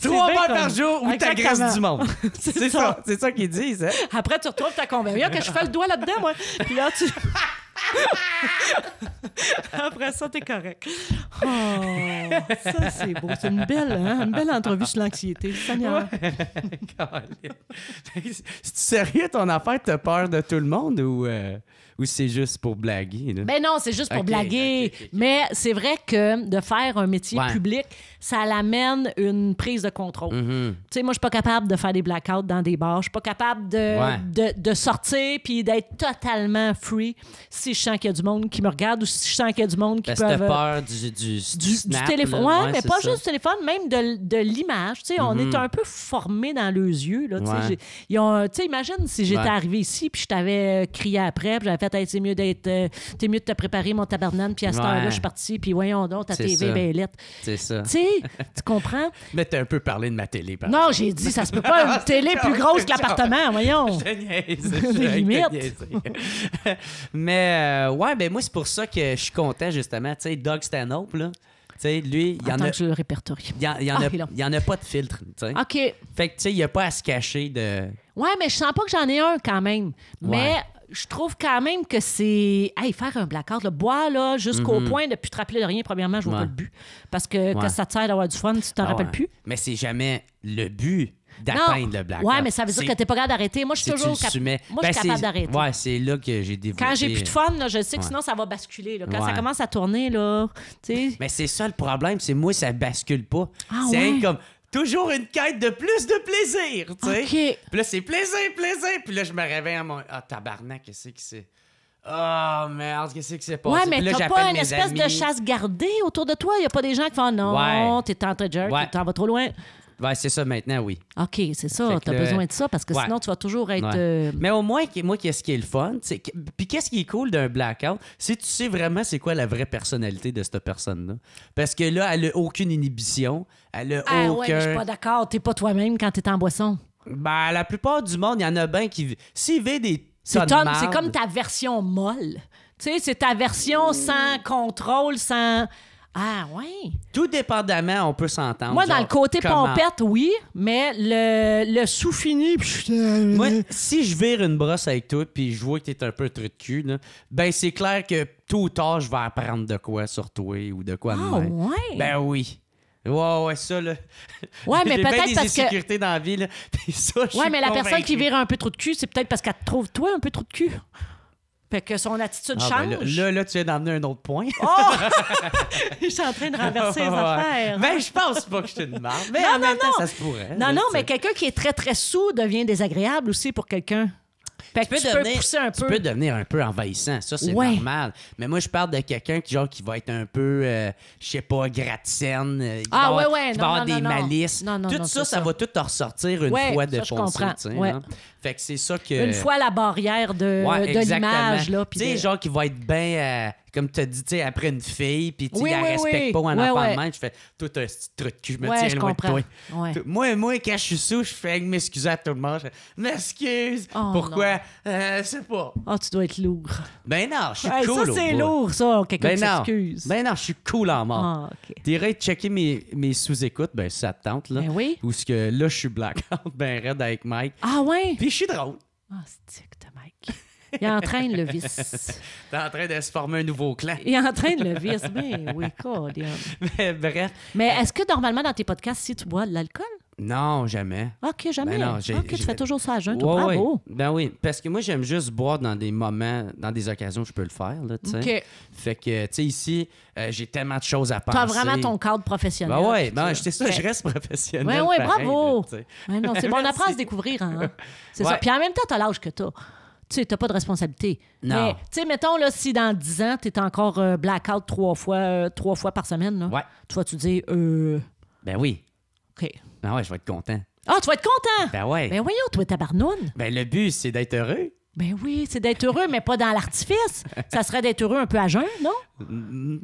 Trois balles par jour ou t'agresses du monde. c'est ça. C'est ça qu'ils disent. Hein? Après, tu retrouves ta conversation. que je fais le doigt là-dedans, moi. Puis là, tu. Après ça, t'es correct. Oh, ça, c'est beau. C'est une belle, hein? une belle entrevue sur l'anxiété. Seigneur. C'est-tu sérieux, ton affaire? T'as peur de tout le monde ou. Euh, ou c'est juste pour blaguer? Là? Ben non, c'est juste pour blaguer. Mais c'est vrai que de faire un métier public, ça l'amène une prise de contrôle. Mm-hmm. Tu sais, moi, je suis pas capable de faire des blackouts dans des bars. Je suis pas capable de, de, sortir puis d'être totalement free si je sens qu'il y a du monde qui me regarde ou si je sens qu'il y a du monde qui peut... Euh, peur du, du, snap, du téléphone. Ouais, mais pas juste du téléphone, même de, de l'image. Tu sais, on est mm-hmm. un peu formé dans leurs yeux. Là, imagine si j'étais arrivé ici puis je t'avais crié après j'avais fait c'est mieux d'être. Euh, t'es mieux de te préparer mon tabarnane, puis à cette heure-là, je suis parti, puis voyons donc, ta TV ça. ben lettre. C'est ça. Tu comprends? Mais t'as un peu parlé de ma télé, par Non, j'ai dit, ça se peut pas, une ah, télé plus grosse que l'appartement, voyons. Je niaise, Mais, euh, ouais, ben moi, c'est pour ça que je suis content, justement. Tu sais, Doug Stanhope, là. T'sais, lui, il y en, a. Je le répertorie. Il y, ah, a il y, en a pas de filtre. T'sais. OK. Fait que, tu sais, il n'y a pas à se cacher de. Ouais, mais je sens pas que j'en ai un quand même. Mais je trouve quand même que c'est. Hey, faire un blackout, le bois, là, jusqu'au mhm. point de ne plus te rappeler de rien, premièrement, je vois pas le but. Parce que quand ça te sert d'avoir du fun, tu t'en ah rappelles plus. Mais c'est jamais le but d'atteindre le blackout. Ouais, mais ça veut dire que t'es pas capable d'arrêter. Moi, je suis toujours cap... Moi, je ben, suis capable d'arrêter. Ouais, c'est là que j'ai développé. Quand j'ai plus de fun, là, je sais que sinon ça va basculer. Là. Quand ça commence à tourner, là, tu sais. Mais c'est ça le problème, c'est moi ça bascule pas. Ah, c'est comme toujours une quête de plus de plaisir, tu sais. Puis là, c'est plaisir, plaisir. Puis là, je me réveille à mon. Ah, tabarnak, qu'est-ce que c'est? Oh merde, qu'est-ce que c'est pas... Ouais, mais t'as pas une espèce de chasse gardée autour de toi? Il Y a pas des gens qui font non, t'es en train de jerk, t'en vas trop loin. Oui, c'est ça maintenant, oui. OK, c'est ça. Tu as besoin de ça parce que sinon, tu vas toujours être. Euh, mais au moins, moi, qu'est-ce qui est le fun? Puis qu'est-ce qui est cool d'un blackout? Si tu sais vraiment c'est quoi la vraie personnalité de cette personne-là. Parce que là, elle n'a aucune inhibition. Elle a ah, Ouais, je suis pas d'accord. Tu pas toi-même quand tu es en boisson. Ben, la plupart du monde, il y en a bien qui. S'ils vit des. C'est comme ta version molle. Tu sais, c'est ta version sans contrôle, sans. Ah, ouais. Tout dépendamment, on peut s'entendre. Moi, dans le côté pompette, oui, mais le, le sous fini. Euh, Moi, si je vire une brosse avec toi puis je vois que t'es un peu trop de cul, ben c'est clair que tôt ou tard, je vais apprendre de quoi sur toi ou de quoi ah, Ben oui. Ouais, ouais, ça, là. Ouais, mais peut-être parce que. dans la vie, Ouais, mais la personne qui vire un peu trop de cul, c'est peut-être parce qu'elle trouve toi un peu trop de cul. Fait que son attitude ah, ben change. là, là, tu viens d'amener un autre point. Oh! je suis en train de renverser les affaires. Mais ben, je pense pas que je te demande. Mais en même temps, ça se pourrait. Non, non, mais quelqu'un qui est très, très saoul devient désagréable aussi pour quelqu'un tu, peux, devenir, pousser un tu peu. peux devenir un peu envahissant. Ça, c'est normal. Mais moi, je parle de quelqu'un qui, qui va être un peu, euh, je sais pas, gratte euh, ah, ouais, ouais. Qui non, va non, avoir non, des malices. tout ça, ça, va tout te ressortir une fois de ça, hein. Fait que c'est ça que. Une fois la barrière de, de l'image. Tu sais, genre, qui va être bien euh, comme tu as dit, tu sais, après une fille, puis tu oui, la respectes pas en appartement, je fais tout un petit truc je me tiens loin de toi. Moi, moi, quand je suis sous, je fais m'excuser à tout le monde. Je m'excuse. Oh, Pourquoi? Euh, c'est pas. Oh, tu dois être lourd. Ben non, je suis cool. Ça, c'est lourd, ça, quelqu'un ben s'excuse. Ben non, je suis cool en mort. Oh, okay. T'irais checker mes, mes sous-écoutes, ben ça te tente, là. Ben oui. Ou ce que là, je suis blackout, ben red avec Mike. Ah ouais? Puis je suis drôle. Ah, c'est TikTok. Il est en train de le vice. T'es en train de se former un nouveau clan. Il de le vice. mais ben oui, quoi, Mais bref. Mais euh, est-ce que normalement, dans tes podcasts, si tu bois de l'alcool? Non, jamais. OK, jamais. Ben non, OK, tu fais toujours ça à jeun, bravo. Ben oui, parce que moi, j'aime juste boire dans des moments, dans des occasions où je peux le faire. OK. Fait que, tu sais, ici, euh, j'ai tellement de choses à penser. Tu as vraiment ton cadre professionnel. Ben oui, je ça, je reste professionnel. Oui, oui, bravo. c'est bon, on apprend à se découvrir. Hein. C'est ça. Puis en même temps, tu as l'âge que toi tu n'as pas de responsabilité. Non. Mais, tu sais, mettons, là, si dans 10 ans, tu es encore euh, blackout trois fois, euh, trois fois par semaine, là, ouais. tu vas-tu dire, euh... Ben oui. OK. Ben ouais, je vais être content. Ah, tu vas être content! Ben ouais. Ben voyons, toi, tabarnoune. Ben le but, c'est d'être heureux. Ben oui, c'est d'être heureux, mais pas dans l'artifice. Ça serait d'être heureux un peu à jeun, non?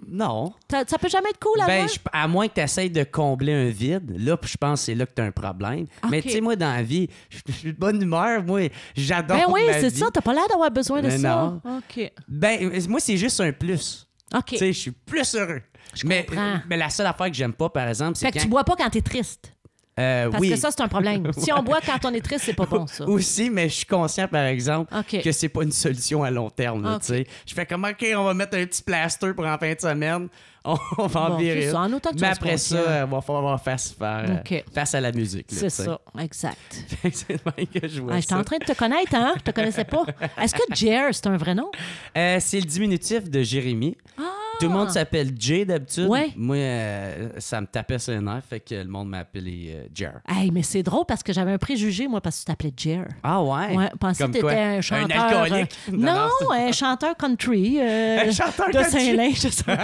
Non. Ça, peut jamais être cool à ben, À moins que tu essayes de combler un vide. Là, je pense que c'est là que tu as un problème. Ah, mais tu sais, moi, dans la vie, je suis de bonne humeur. Moi, j'adore. Ben oui, c'est ça. Tu pas l'air d'avoir besoin de ben ça. Non. OK. Ben, moi, c'est juste un plus. OK. Tu sais, je suis plus heureux. Je mais, mais la seule affaire que j'aime pas, par exemple, c'est. Fait que quand... tu bois pas quand tu es triste. Euh, Parce que ça, c'est un problème. Si on boit quand on est triste, c'est pas bon, ça. Aussi, mais je suis conscient, par exemple, que c'est pas une solution à long terme. Je fais comme, OK, on va mettre un petit plaster pour en fin de semaine. on va en virer. Mais après ça, on va falloir faire, euh, face à la musique. C'est ça, exact. c'est que je vois ah, en train de te connaître, hein? Je te connaissais pas. Est-ce que Jer, c'est un vrai nom? Euh, c'est le diminutif de Jérémy. Ah! Tout le monde s'appelle Jay d'habitude. Moi, euh, ça me tapait sur les nerfs, fait que le monde m'appelait Jer. Hey, mais c'est drôle parce que j'avais un préjugé, moi, parce que tu t'appelais Jer. Ah ouais? pensais Comme que t'étais un chanteur. alcoolique? Non, un chanteur country. un chanteur de Saint-Lin, je sais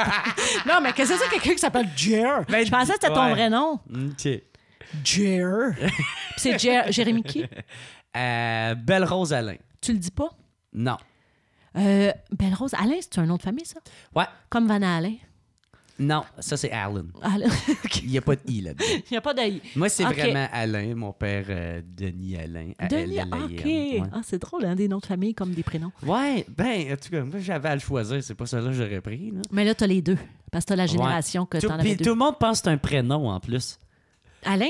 Non, mais qu'est-ce que c'est quelqu'un qui s'appelle Jer? mais ben, je pensais que c'était ton vrai nom. OK. Jer. c'est Jer. Jérémy qui? Euh, Belle Rose Alain. Tu le dis pas? Non. Euh, Belle Rose Alain, c'est un nom de famille, ça? Ouais. Comme Vanna Alain. Non, ça c'est Alan. Il n'y a pas de I là-dedans. Il n'y a pas d'I. Moi, c'est vraiment Alain, mon père euh, Denis Alain. Denis, Alain. Ah, ah, c'est drôle, un hein, des noms de famille comme des prénoms. Ouais, ben, en tout cas, moi j'avais à le choisir, c'est pas ça là que j'aurais pris. Mais là, tu as les deux, parce que tu as la génération que tu en avais deux. tout le monde pense que c'est un prénom en plus. Alain?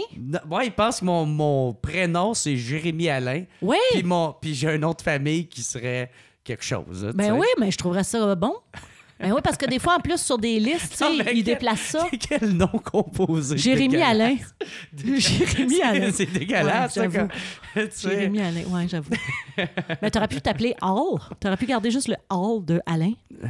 Moi ouais, il pense que mon, prénom, c'est Jérémy Alain. Oui. Puis, puis j'ai un autre famille qui serait quelque chose. Ben oui, mais je trouverais ça bon. Ben oui, parce que des fois, en plus, sur des listes, il ah, ils déplacent ça. Quel nom composé? Jérémy Alain. Jérémie Jérémy Alain. C'est dégueulasse, ça. Jérémy Alain, oui, j'avoue. Mais t'aurais pu t'appeler Hall. T'aurais pu garder juste le Hall de Alain. Euh,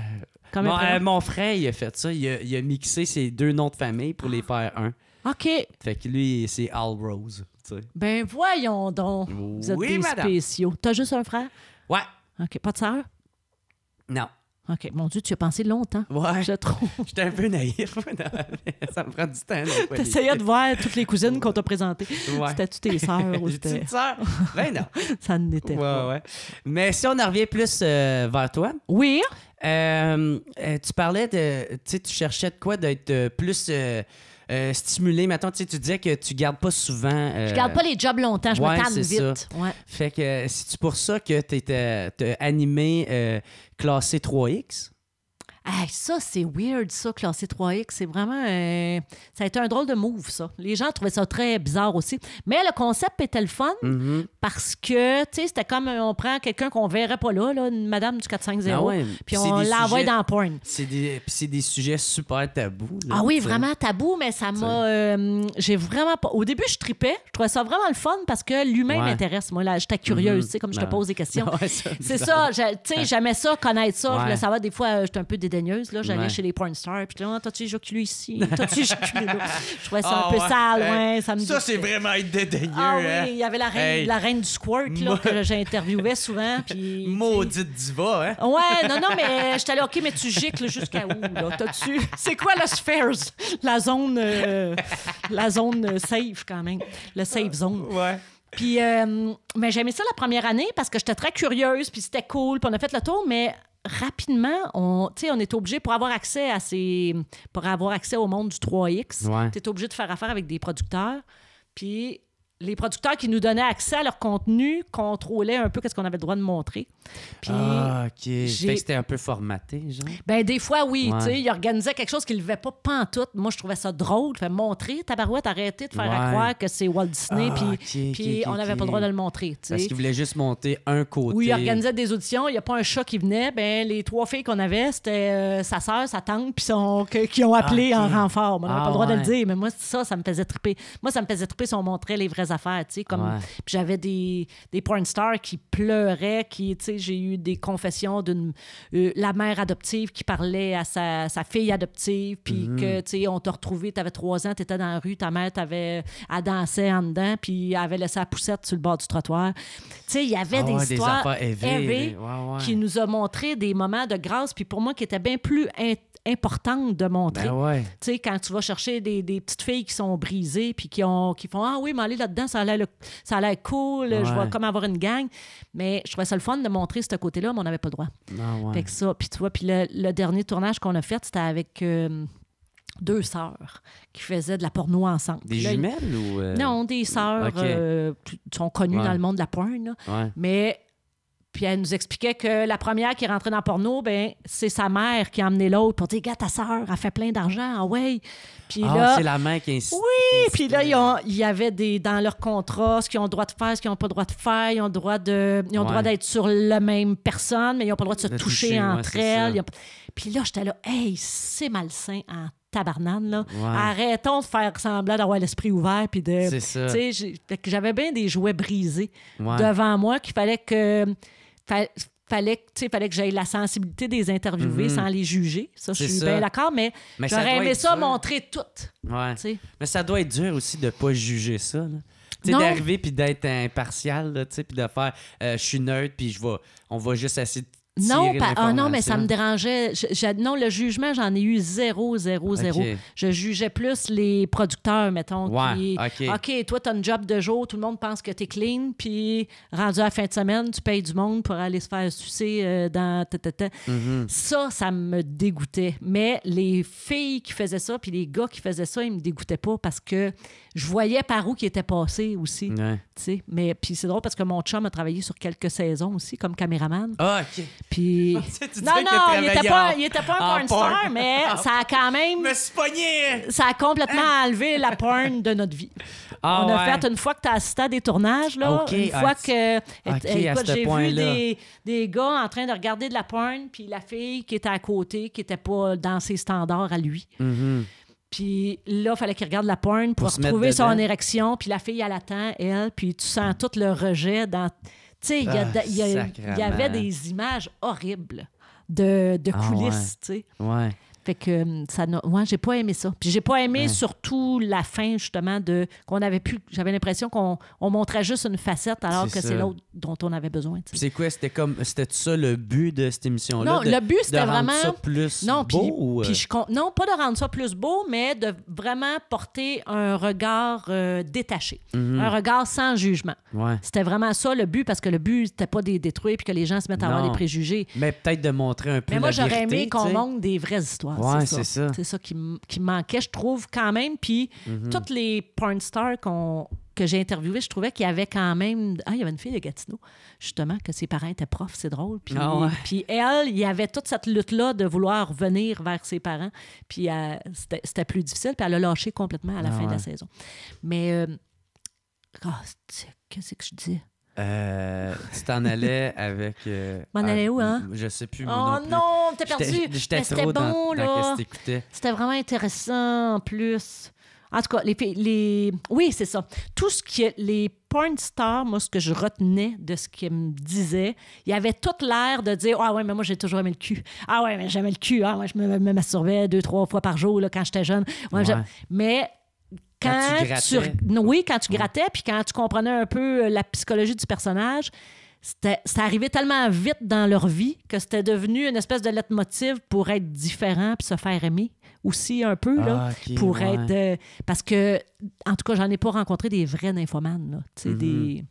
euh, mon frère, il a fait ça. Il a, mixé ses deux noms de famille pour les faire un. OK. Fait que lui, c'est Al Rose. sais Ben voyons donc. Vous êtes oui, des spéciaux. T'as juste un frère? Ouais. OK. Pas de sœur? Non. OK. Mon Dieu, tu as pensé longtemps. Ouais. Je trouve. J'étais un peu naïf. ça me prend du temps. T'essayais de voir toutes les cousines qu'on t'a présentées. cétait toutes tes sœurs ou du tes sœurs? Ben non. ça n'était pas. Ouais. Mais si on en revient plus euh, vers toi. Oui. Euh, euh, tu parlais de. Tu sais, tu cherchais de quoi d'être plus. Euh, stimulé, stimuler. Maintenant, tu, tu disais que tu gardes pas souvent. Euh, je garde pas les jobs longtemps, je me calme vite. Fait que euh, c'est pour ça que tu étais animé classé 3X? ça, c'est weird, ça, classé 3X. C'est vraiment. Euh, ça a été un drôle de move, ça. Les gens trouvaient ça très bizarre aussi. Mais le concept était le fun mhm. parce que, tu sais, c'était comme euh, on prend quelqu'un qu'on verrait pas là, là, une madame du 450, ah puis on l'envoie dans porn. C'est des, c'est des sujets super tabous. ah oui, vraiment tabou, mais ça m'a. Euh, j'ai vraiment pas. Au début, je tripais. Je trouvais ça vraiment le fun parce que l'humain m'intéresse. Moi, là, j'étais curieuse, mhm. tu sais, comme je te pose des questions. c'est ça. Tu sais, j'aimais ça, connaître ça. Ça va, des fois, j'étais un peu Là, j'allais chez les porn stars, puis là, ah, t'as-tu lui ici? T'as-tu là? Je trouvais ça un ah, peu sale, ouais. Ça, c'est vraiment être dédaigneux. Ah oui, hein. il y avait la reine, la reine du squirt, là, que j'interviewais souvent, puis... Maudite diva, hein? Ouais, non, non, mais euh, j'étais t'allais OK, mais tu gicles jusqu'à où, là? tu C'est quoi la spheres? La zone... Euh, la zone safe, quand même. Le safe zone. Ouais. Puis, euh, mais j'aimais ça la première année parce que j'étais très curieuse, puis c'était cool, puis on a fait le tour, mais rapidement, on, on est obligé pour avoir accès à ces, pour avoir accès au monde du 3X, tu es obligé de faire affaire avec des producteurs. Puis les producteurs qui nous donnaient accès à leur contenu contrôlaient un peu qu'est-ce qu'on avait le droit de montrer. Puis, ah, OK. c'était un peu formaté, genre? Ben, des fois, oui. Tu sais, ils organisaient quelque chose qu'ils ne levaient pas pantoute. Moi, je trouvais ça drôle. Fait montrer, tabarouette, arrêter de faire croire que c'est Walt Disney, ah, puis, on n'avait pas le droit de le montrer. Parce qu'ils voulaient juste monter un côté. Oui, ils organisaient des auditions. Il n'y a pas un chat qui venait. Ben, les trois filles qu'on avait, c'était euh, sa sœur, sa tante, puis son... qui ont appelé ah, en renfort. Ben, on n'avait pas le droit de le dire, mais moi, ça, ça me faisait triper. Moi, ça me faisait triper si on montrait les vrais affaires, tu sais, comme j'avais des des porn stars qui pleuraient, qui tu sais, j'ai eu des confessions d'une euh, la mère adoptive qui parlait à sa, sa fille adoptive puis mm-hmm. que tu sais, on t'a retrouvé, tu avais trois ans, tu étais dans la rue, ta mère t'avait à danser en dedans puis avait laissé la poussette sur le bord du trottoir. Tu sais, il y avait ah des histoires qui nous ont montré des moments de grâce puis pour moi qui étaient bien plus importante de montrer. Ben tu sais, quand tu vas chercher des, des, petites filles qui sont brisées puis qui, ont, qui font Ah oui, mais allez là ça a l'air, cool, je vois comme avoir une gang. Mais je trouvais ça le fun de montrer ce côté-là, mais on n'avait pas le droit. Ah ça, puis tu vois, le, dernier tournage qu'on a fait, c'était avec... Euh, deux sœurs qui faisaient de la porno ensemble. Des jumelles ou... Euh? Non, des sœurs euh, qui sont connues dans le monde de la porn. Mais puis elle nous expliquait que la première qui est rentrée dans le porno, ben c'est sa mère qui a emmené l'autre pour dire Gars, ta sœur a fait plein d'argent, ah ouais. Puis ah, là. C'est la main qui insiste. Oui, puis là, il y avait des, dans leur contrat ce qu'ils ont le droit de faire, ce qu'ils n'ont pas le droit de faire. Ils ont le droit de, ont droit d'être sur la même personne, mais ils n'ont pas le droit de se toucher, entre elles. Puis là, j'étais là, hey, c'est malsain en tabarnane, là. Arrêtons de faire semblant d'avoir l'esprit ouvert. Puis de. C'est ça. J'avais bien des jouets brisés devant moi qu'il fallait que fallait, fallait que j'aille la sensibilité des interviewés mhm. sans les juger. Ça, je suis bien d'accord, mais, mais j'aurais aimé ça montrer tout. Mais ça doit être dur aussi de ne pas juger ça. Là d'arriver puis d'être impartial, puis de faire euh, je suis neutre, puis je on va juste essayer de ah, non, mais ça me dérangeait. non, le jugement, j'en ai eu zéro, zéro, zéro. Je jugeais plus les producteurs, mettons. qui, OK, toi, as une job de jour, tout le monde pense que tu es clean, puis rendu à la fin de semaine, tu payes du monde pour aller se faire sucer euh, dans... Mhm. Ça, ça me dégoûtait. Mais les filles qui faisaient ça, puis les gars qui faisaient ça, ils me dégoûtaient pas parce que je voyais par où qui était passé aussi. Mais puis c'est drôle parce que mon chum a travaillé sur quelques saisons aussi comme caméraman. Ah, OK. Puis. non, non, il était, pas, un ah, porn, star, mais ah, ça a quand même. Me spogné. Ça a complètement hein? enlevé la porn de notre vie. Ah, On a fait une fois que tu as assisté à des tournages, une fois que. j'ai vu des, gars en train de regarder de la porn, puis la fille qui était à côté, qui n'était pas dans ses standards à lui. Mm-hmm. Puis là, il fallait qu'il regarde la porn pour, trouver retrouver son érection. Puis la fille, elle attend, elle. Puis tu sens tout le rejet dans. Tu sais, il y, avait des images horribles de, de ah, coulisses, tu sais. Fait que hum, ça, moi, j'ai pas aimé ça. Puis j'ai pas aimé surtout la fin, justement, de qu'on avait plus. J'avais l'impression qu'on montrait juste une facette alors que c'est l'autre dont on avait besoin. C'est quoi? C'était comme. C'était ça le but de cette émission-là? Non, le but, c'était vraiment. plus non, euh? non, pas de rendre ça plus beau, mais de vraiment porter un regard euh, détaché, mhm. un regard sans jugement. C'était vraiment ça le but, parce que le but, c'était pas de détruire puis que les gens se mettent à avoir des préjugés. Mais peut-être de montrer un peu. Mais moi, j'aurais aimé qu'on montre des vraies histoires c'est ça. qui, qui, manquait, je trouve, quand même. Puis mm-hmm. toutes les porn stars qu'on que j'ai interviewé, je trouvais qu'il y avait quand même. Ah, il y avait une fille de Gatineau, justement, que ses parents étaient profs, c'est drôle. Puis, ah puis elle, il y avait toute cette lutte-là de vouloir venir vers ses parents. Puis euh, c'était plus difficile, puis elle a lâché complètement à la ah fin de la saison. Mais. Euh, ah, qu'est-ce que je dis? Euh, tu t'en allais avec. Euh, M'en ah, allais où, hein? Je sais plus. Oh non, t'es perdu! J'étais trop bon, là. C'était vraiment intéressant en plus. En tout cas, les, les... oui, c'est ça. Tout ce que les porn stars, moi, ce que je retenais de ce qu'ils me disaient, il y avait toute l'air de dire Ah ouais, mais moi, j'ai toujours aimé le cul. Ah ouais, mais j'aimais le cul. Ah moi je me, me, deux, trois fois par jour là, quand j'étais jeune. ouais. Mais quand, tu, Oui, quand tu grattais, puis quand tu comprenais un peu euh, la psychologie du personnage, c'était arrivé tellement vite dans leur vie que c'était devenu une espèce de leitmotiv pour être différent puis se faire aimer aussi un peu là, ah, pour être euh, parce que en tout cas j'en ai pas rencontré des vrais nymphomanes là, mm-hmm. des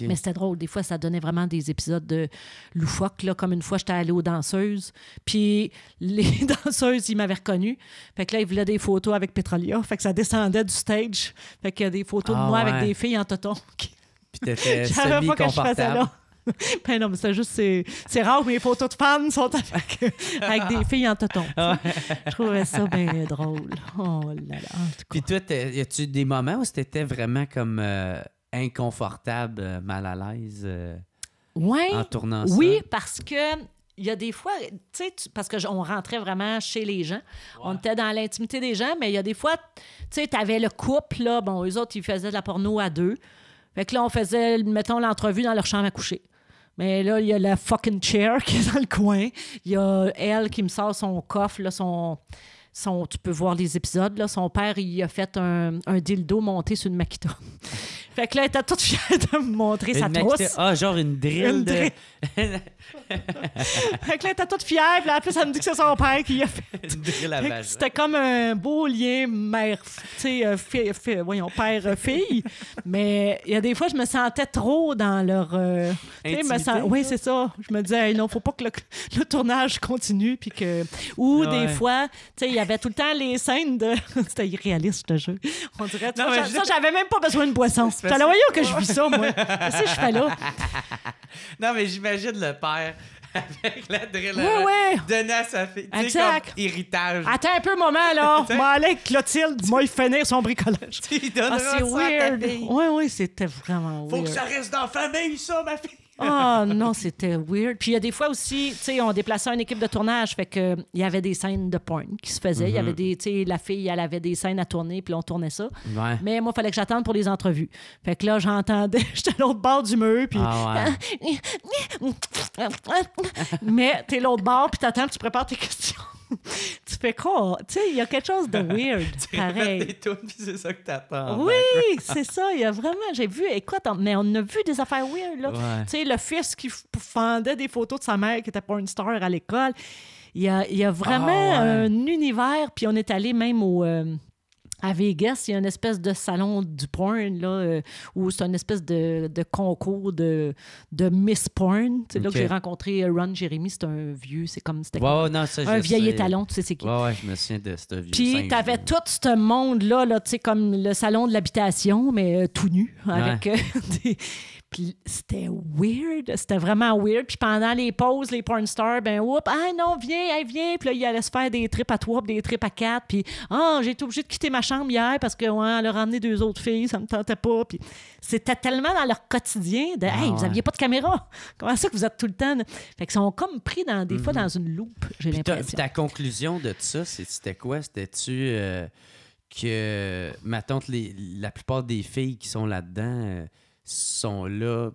mais c'était drôle. Des fois, ça donnait vraiment des épisodes de loufoque Là. Comme une fois, j'étais allée aux danseuses, puis les danseuses, ils m'avaient reconnue. Fait que là, ils voulaient des photos avec Petrolia. Fait que ça descendait du stage. Fait a des photos de ah, moi avec des filles en toton. Puis t'étais semi-confortable. Ben non, mais c'est juste, c'est, rare, mes photos de femmes sont avec, des filles en toton. Je trouvais ça bien drôle. Oh là là. En tout cas. Puis toi, y a-tu des moments où c'était vraiment comme. Euh, inconfortable, euh, mal à l'aise euh, en tournant ça? Oui, parce que il y a des fois, tu sais, parce qu'on rentrait vraiment chez les gens. On était dans l'intimité des gens, mais il y a des fois, tu sais, t'avais le couple, là, bon, eux autres, ils faisaient de la porno à deux. Fait que là, on faisait, mettons, l'entrevue dans leur chambre à coucher. Mais là, il y a la fucking chair qui est dans le coin. Il y a elle qui me sort son coffre, là, son son, tu peux voir les épisodes. Là. Son père, il a fait un, un dildo monté sur une Makita. fait que là, elle était toute fière de me montrer sa trousse. Ah, genre une drill. fait que là, elle était toute fière. Puis là, après, ça me dit que c'est son père qui a fait. Une drill à C'était comme un beau lien mère, tu sais, euh, fille, voyons, père-fille. Euh, Mais il y a des fois, je me sentais trop dans leur. Euh, me sens... Oui, c'est ça. Je me disais, non, faut pas que le, tournage continue. Puis que... Ou ah des fois, tu sais, y avait tout le temps les scènes de. C'était irréaliste, le jeu. On dirait. Non, ça, ça j'avais même pas besoin de boisson. T'as la voyant que je vis ça, moi. Qu'est-ce que je fais là? non, mais j'imagine le père avec la drill oui, oui. donner à sa fille. Exact. Comme héritage. Attends un peu, moment, là. Moi, avec Clotilde, moi, il finir son bricolage. Tu ah, c'est weird. Oui, oui, c'était vraiment weird. Faut que ça reste dans la famille, ça, ma fille. Ah non, c'était weird. Puis il y a des fois aussi, tu sais, on déplaçait une équipe de tournage, fait que euh, il y avait des scènes de porn qui se faisaient. Il y avait mhm. des, tu sais, la fille, elle avait des scènes à tourner, puis on tournait ça. Mais moi, il fallait que j'attende pour les entrevues. Fait que là, j'entendais, j'étais à l'autre bord du mur, puis. Ah, mais t'es l'autre bord, puis t'attends, tu prépares tes questions. tu fais quoi? Tu sais, il y a quelque chose de weird, tu pareil. puis c'est ça que t'attends. Oui, c'est ça. Il y a vraiment... J'ai vu... Écoute, mais on a vu des affaires weird, là. Tu sais, le fils qui fendait des photos de sa mère qui était pas une star à l'école. Il y a, y a vraiment ah, un univers. Puis on est allé même au... Euh, à Vegas, il y a une espèce de salon du porn, là, euh, où c'est une espèce de, concours de, de Miss Porn. C'est là que j'ai rencontré euh, Ron Jeremy, c'est un vieux, c'est comme, c'était un vieil étalon, tu sais c'est qui. Ouais, je me souviens de ce vieux. Puis t'avais tout ce monde-là, là, tu sais, comme le salon de l'habitation, mais euh, tout nu, avec des... Puis c'était weird. C'était vraiment weird. Puis pendant les pauses, les porn stars, ben, whoop, ah non, viens, viens. Puis là, ils allaient se faire des trips à trois, des trips à quatre. Puis, ah, j'ai été obligée de quitter ma chambre hier parce que, ouais, elle a ramené deux autres filles, ça me tentait pas. Puis c'était tellement dans leur quotidien de, ah hey, vous aviez pas de caméra. Comment ça que vous êtes tout le temps. Fait qu'ils sont comme pris dans, des fois mhm. dans une loupe, j'ai l'impression. Puis ta conclusion de ça, c'était quoi? C'était-tu. Euh, que, ma tante, les, la plupart des filles qui sont là-dedans, euh, sont là.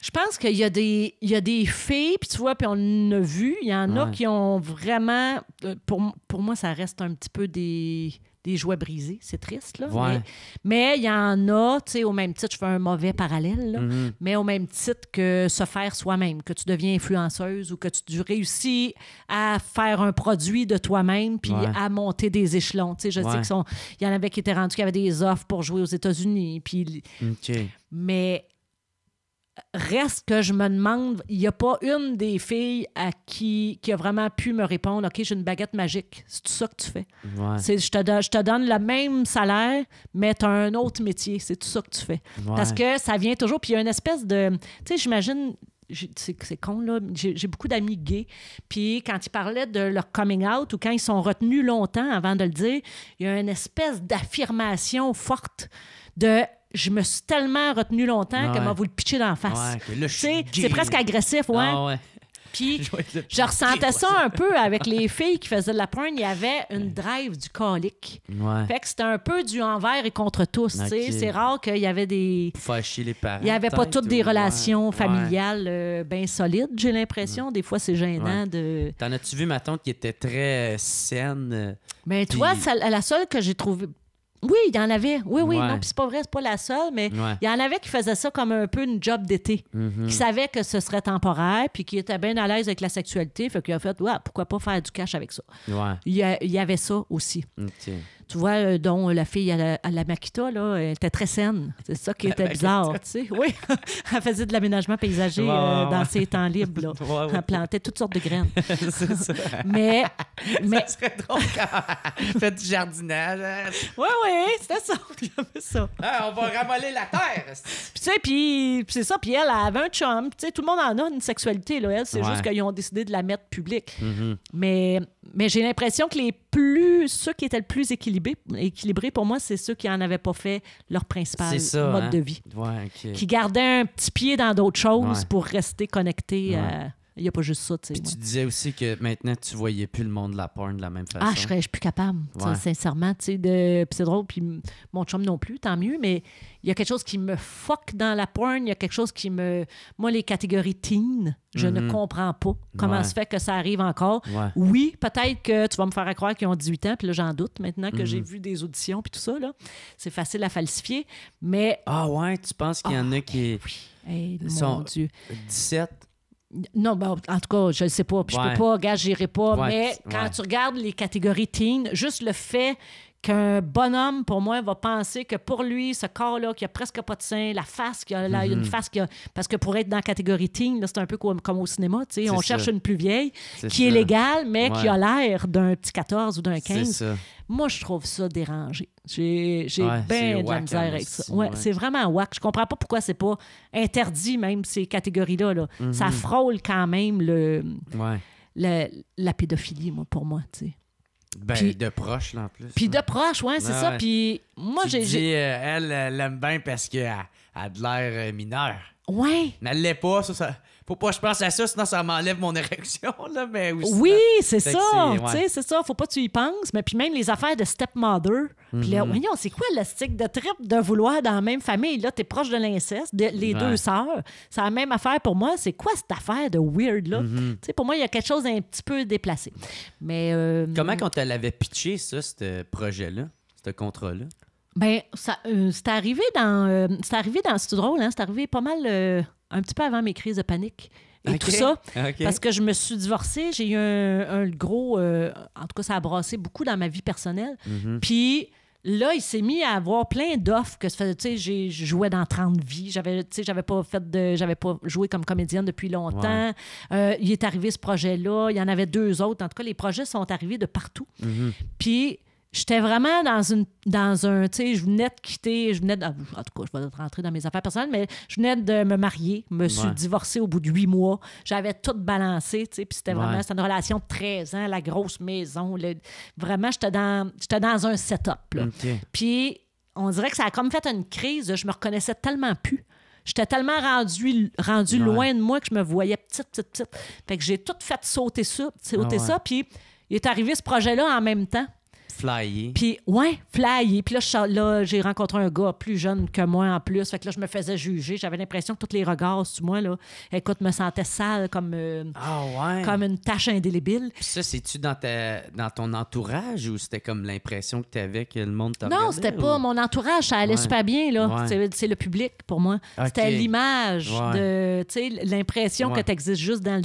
Je pense qu'il y, a des, il y a des filles, puis tu vois, puis on a vu, il y en a qui ont vraiment. Euh, pour, pour moi, ça reste un petit peu des des jouets brisés. C'est triste, Mais il y en a, tu sais, au même titre, je fais un mauvais parallèle, mm-hmm. mais au même titre que se faire soi-même, que tu deviens influenceuse ou que tu réussis à faire un produit de toi-même puis à monter des échelons. Tu sais, je sais qu'il y en avait qui étaient rendus, qui avaient des offres pour jouer aux États-Unis. Puis... Mais reste que je me demande, il n'y a pas une des filles à qui, a vraiment pu me répondre OK, j'ai une baguette magique. C'est tout ça que tu fais. je, te donne, je te donne le même salaire, mais tu as un autre métier. C'est tout ça que tu fais. Parce que ça vient toujours. Puis il y a une espèce de. Tu sais, j'imagine. C'est, con, là. j'ai beaucoup d'amis gays. Puis quand ils parlaient de leur coming out ou quand ils sont retenus longtemps avant de le dire, il y a une espèce d'affirmation forte de je me suis tellement retenu longtemps que m'a voulu le pitcher d'en face. c'est presque agressif, ouais. Ah, puis je ressentais ça un peu avec les filles qui faisaient de la pointe. Il y avait une drive du colique. Fait que c'était un peu du envers et contre tous. C'est rare qu'il y avait des. les Il n'y avait pas toutes des relations familiales euh, bien solides, j'ai l'impression. Mm. Des fois, c'est gênant de. T'en as-tu vu ma tante qui était très saine? Mais euh, ben, toi, la seule que j'ai trouvée oui, il y en avait. Oui, oui. Non, puis c'est pas vrai, c'est pas la seule, mais il y en avait qui faisaient ça comme un peu une job d'été, mm-hmm. qui savaient que ce serait temporaire, puis qui étaient bien à l'aise avec la sexualité, fait qu'il ont fait, ouais, pourquoi pas faire du cash avec ça. Il y, avait ça aussi tu vois, euh, dont euh, la fille à la, Makita, là, elle était très saine. C'est ça qui était bizarre, tu sais. Oui, elle faisait de l'aménagement paysager euh, dans ses temps libres. Elle plantait toutes sortes de graines. ça. mais, mais... serait drôle quand fait du jardinage. Oui, hein. oui, c'était ça. ça. Ah, on va ramoller la terre. tu sais, puis c'est ça. Puis elle, a avait un chum. Tu sais, tout le monde en a une sexualité. Là. Elle, c'est juste qu'ils ont décidé de la mettre publique. Mm-hmm. Mais mais j'ai l'impression que les plus, ceux qui étaient le plus équilibrés, équilibrés pour moi, c'est ceux qui n'en avaient pas fait leur principal mode hein? de vie. Qui gardaient un petit pied dans d'autres choses pour rester connectés à euh, il n'y a pas juste ça. Puis tu disais aussi que maintenant, tu ne voyais plus le monde de la porn de la même façon. Ah, je serais plus capable, sincèrement. De... Puis c'est drôle, puis mon chum non plus, tant mieux, mais il y a quelque chose qui me fuck dans la porn, il y a quelque chose qui me... Moi, les catégories teen, je ne mhm. comprends pas comment ça se fait que ça arrive encore. Oui, peut-être que tu vas me faire croire qu'ils ont 18 ans, puis là, j'en doute maintenant que j'ai mhm. vu des auditions, puis tout ça, là. C'est facile à falsifier, mais... Ah ouais, tu penses qu'il y en a ah, qui... Ben oui. sont 17 non, ben, en tout cas, je ne sais pas. Puis ne je peux pas, gars, j'irai pas. mais quand tu regardes les catégories teen, juste le fait qu'un bonhomme, pour moi, va penser que pour lui, ce corps-là, qui a presque pas de sein, la face, qui a une mhm. face qui a... Parce que pour être dans la catégorie teen, c'est un peu comme, au cinéma, tu sais, on cherche une plus vieille, qui est légale, mais qui a l'air d'un petit 14 ou d'un 15. Moi, je trouve ça dérangé. J'ai bien de la misère hein, avec ça. C'est vraiment wack. Je comprends pas pourquoi c'est pas interdit, même ces catégories-là. Ça mhm. frôle quand même la pédophilie, pour moi. Tu ben, de proche, là, en plus. Puis de proche, ouais, c'est ça. Puis moi, j'ai. Euh, elle l'aime bien parce qu'elle a de l'air euh, mineure. Ouais. Mais elle l'est pas, ça, ça faut pas que je pense à ça, sinon ça m'enlève mon érection. Là, mais oui, c'est ça. C'est ça. Faut pas que tu y penses. Mais puis même les affaires de stepmother. Puis là, mm-hmm. c'est quoi le stick de trip de vouloir dans la même famille? Là, t'es proche de l'inceste, les deux sœurs. C'est la même affaire pour moi. C'est quoi cette affaire de weird, là? Mm-hmm. pour moi, il y a quelque chose d'un petit peu déplacé. Mais. Euh, Comment quand elle avait pitché, ça, ce projet-là, ce contrat-là? Ben, ça, euh, c'est arrivé dans. Euh, c'est arrivé dans. C'est drôle, hein? C'est arrivé pas mal un petit peu avant mes crises de panique et tout ça. Parce que je me suis divorcée, j'ai eu un, gros. Euh, en tout cas, ça a brassé beaucoup dans ma vie personnelle. Mhm. Puis. Là, il s'est mis à avoir plein d'offres que tu sais, j'ai jouais dans 30 vies, j'avais tu sais, j'avais pas fait de j'avais pas joué comme comédienne depuis longtemps. Euh, il est arrivé ce projet là, il y en avait deux autres. En tout cas, les projets sont arrivés de partout. Mhm. Puis j'étais vraiment dans une dans un tu sais je venais de quitter je venais de, ah, en tout cas je vais rentrer dans mes affaires personnelles mais je venais de me marier me suis divorcée au bout de huit mois j'avais tout balancé tu sais puis c'était vraiment c'était une relation de 13 ans la grosse maison vraiment j'étais dans j'étais dans un setup là. puis on dirait que ça a comme fait une crise je me reconnaissais tellement plus J'étais tellement rendu, rendu loin de moi que je me voyais petite, petite, petite. Fait que j'ai tout fait sauter ça, sauter ah ça. Puis il est arrivé ce projet-là en même temps. Flyer. Puis, ouais, flyer. Puis là, j'ai rencontré un gars plus jeune que moi en plus. Fait que là, je me faisais juger. J'avais l'impression que tous les regards sur moi, là, écoute, me sentais sale comme, euh, ah, comme une tache indélébile. Puis ça, c'est-tu dans, ton entourage ou c'était comme l'impression que tu avais que le monde t'a Non, c'était pas mon entourage. Ça allait super bien, là. C'est le public pour moi. C'était l'image de, tu sais, l'impression que tu existes juste dans,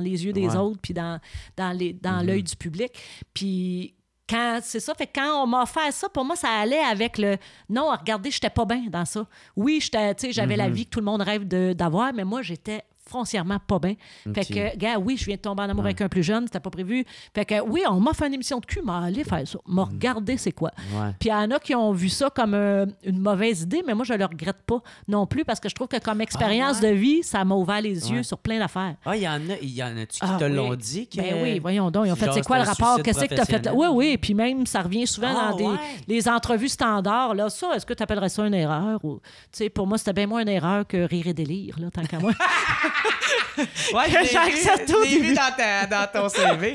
les yeux des autres puis dans, dans mhm. l'œil du public. Puis quand c'est ça fait quand on m'a offert ça pour moi ça allait avec le non regardez j'étais pas bien dans ça oui j'étais tu sais j'avais la mhm. vie que tout le monde rêve d'avoir mais moi j'étais foncièrement pas bien. Fait que, gars, oui, je viens de tomber en amour avec un plus jeune, c'était pas prévu. Fait que, oui, on m'a fait une émission de cul, mais allez faire ça, m'a mm. regardé c'est quoi. Puis il y en a qui ont vu ça comme euh, une mauvaise idée, mais moi, je le regrette pas non plus parce que je trouve que comme ah, expérience de vie, ça m'a ouvert les yeux sur plein d'affaires. Ah, il y en a, il y qui ah, te l'ont dit. Ben oui, voyons donc. Ils fait, c'est quoi le rapport? Qu'est-ce que tu as fait? Oui, oui. Puis même, ça revient souvent ah, dans des les entrevues standards. Là, ça, est-ce que tu appellerais ça une erreur? Ou, pour moi, c'était bien moins une erreur que rire et délire, là, tant qu'à moi. ouais, Vu dans, ton CV.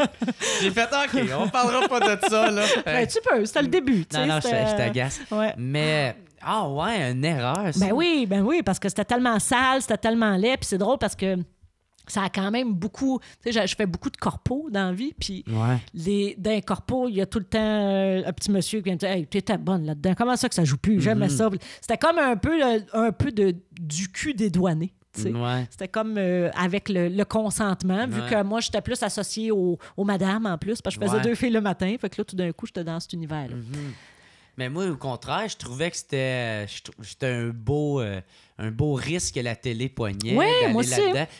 J'ai fait OK, on parlera pas de ça. Là. Ben, tu peux, c'était le début. Non, non, je, t'agace. Mais. Ah ouais, une erreur. Ben oui, ben oui, parce que c'était tellement sale, c'était tellement laid, puis c'est drôle parce que ça a quand même beaucoup. Tu sais, je fais beaucoup de corpos dans la vie. Puis, les, dans les il y a tout le temps euh, un petit monsieur qui vient me dire Hey, t'étais bonne là-dedans. Comment ça que ça joue plus J'aime mm-hmm. ça. C'était comme un peu, euh, un peu de, du cul dédouané c'était comme euh, avec le, consentement, vu que moi, j'étais plus associée au, aux madames en plus, parce que je faisais deux filles le matin. Fait que là, tout d'un coup, j'étais dans cet univers-là. Mm-hmm. Mais moi, au contraire, je trouvais que c'était, un beau. Euh, un beau risque la télé poignée Oui, moi aussi.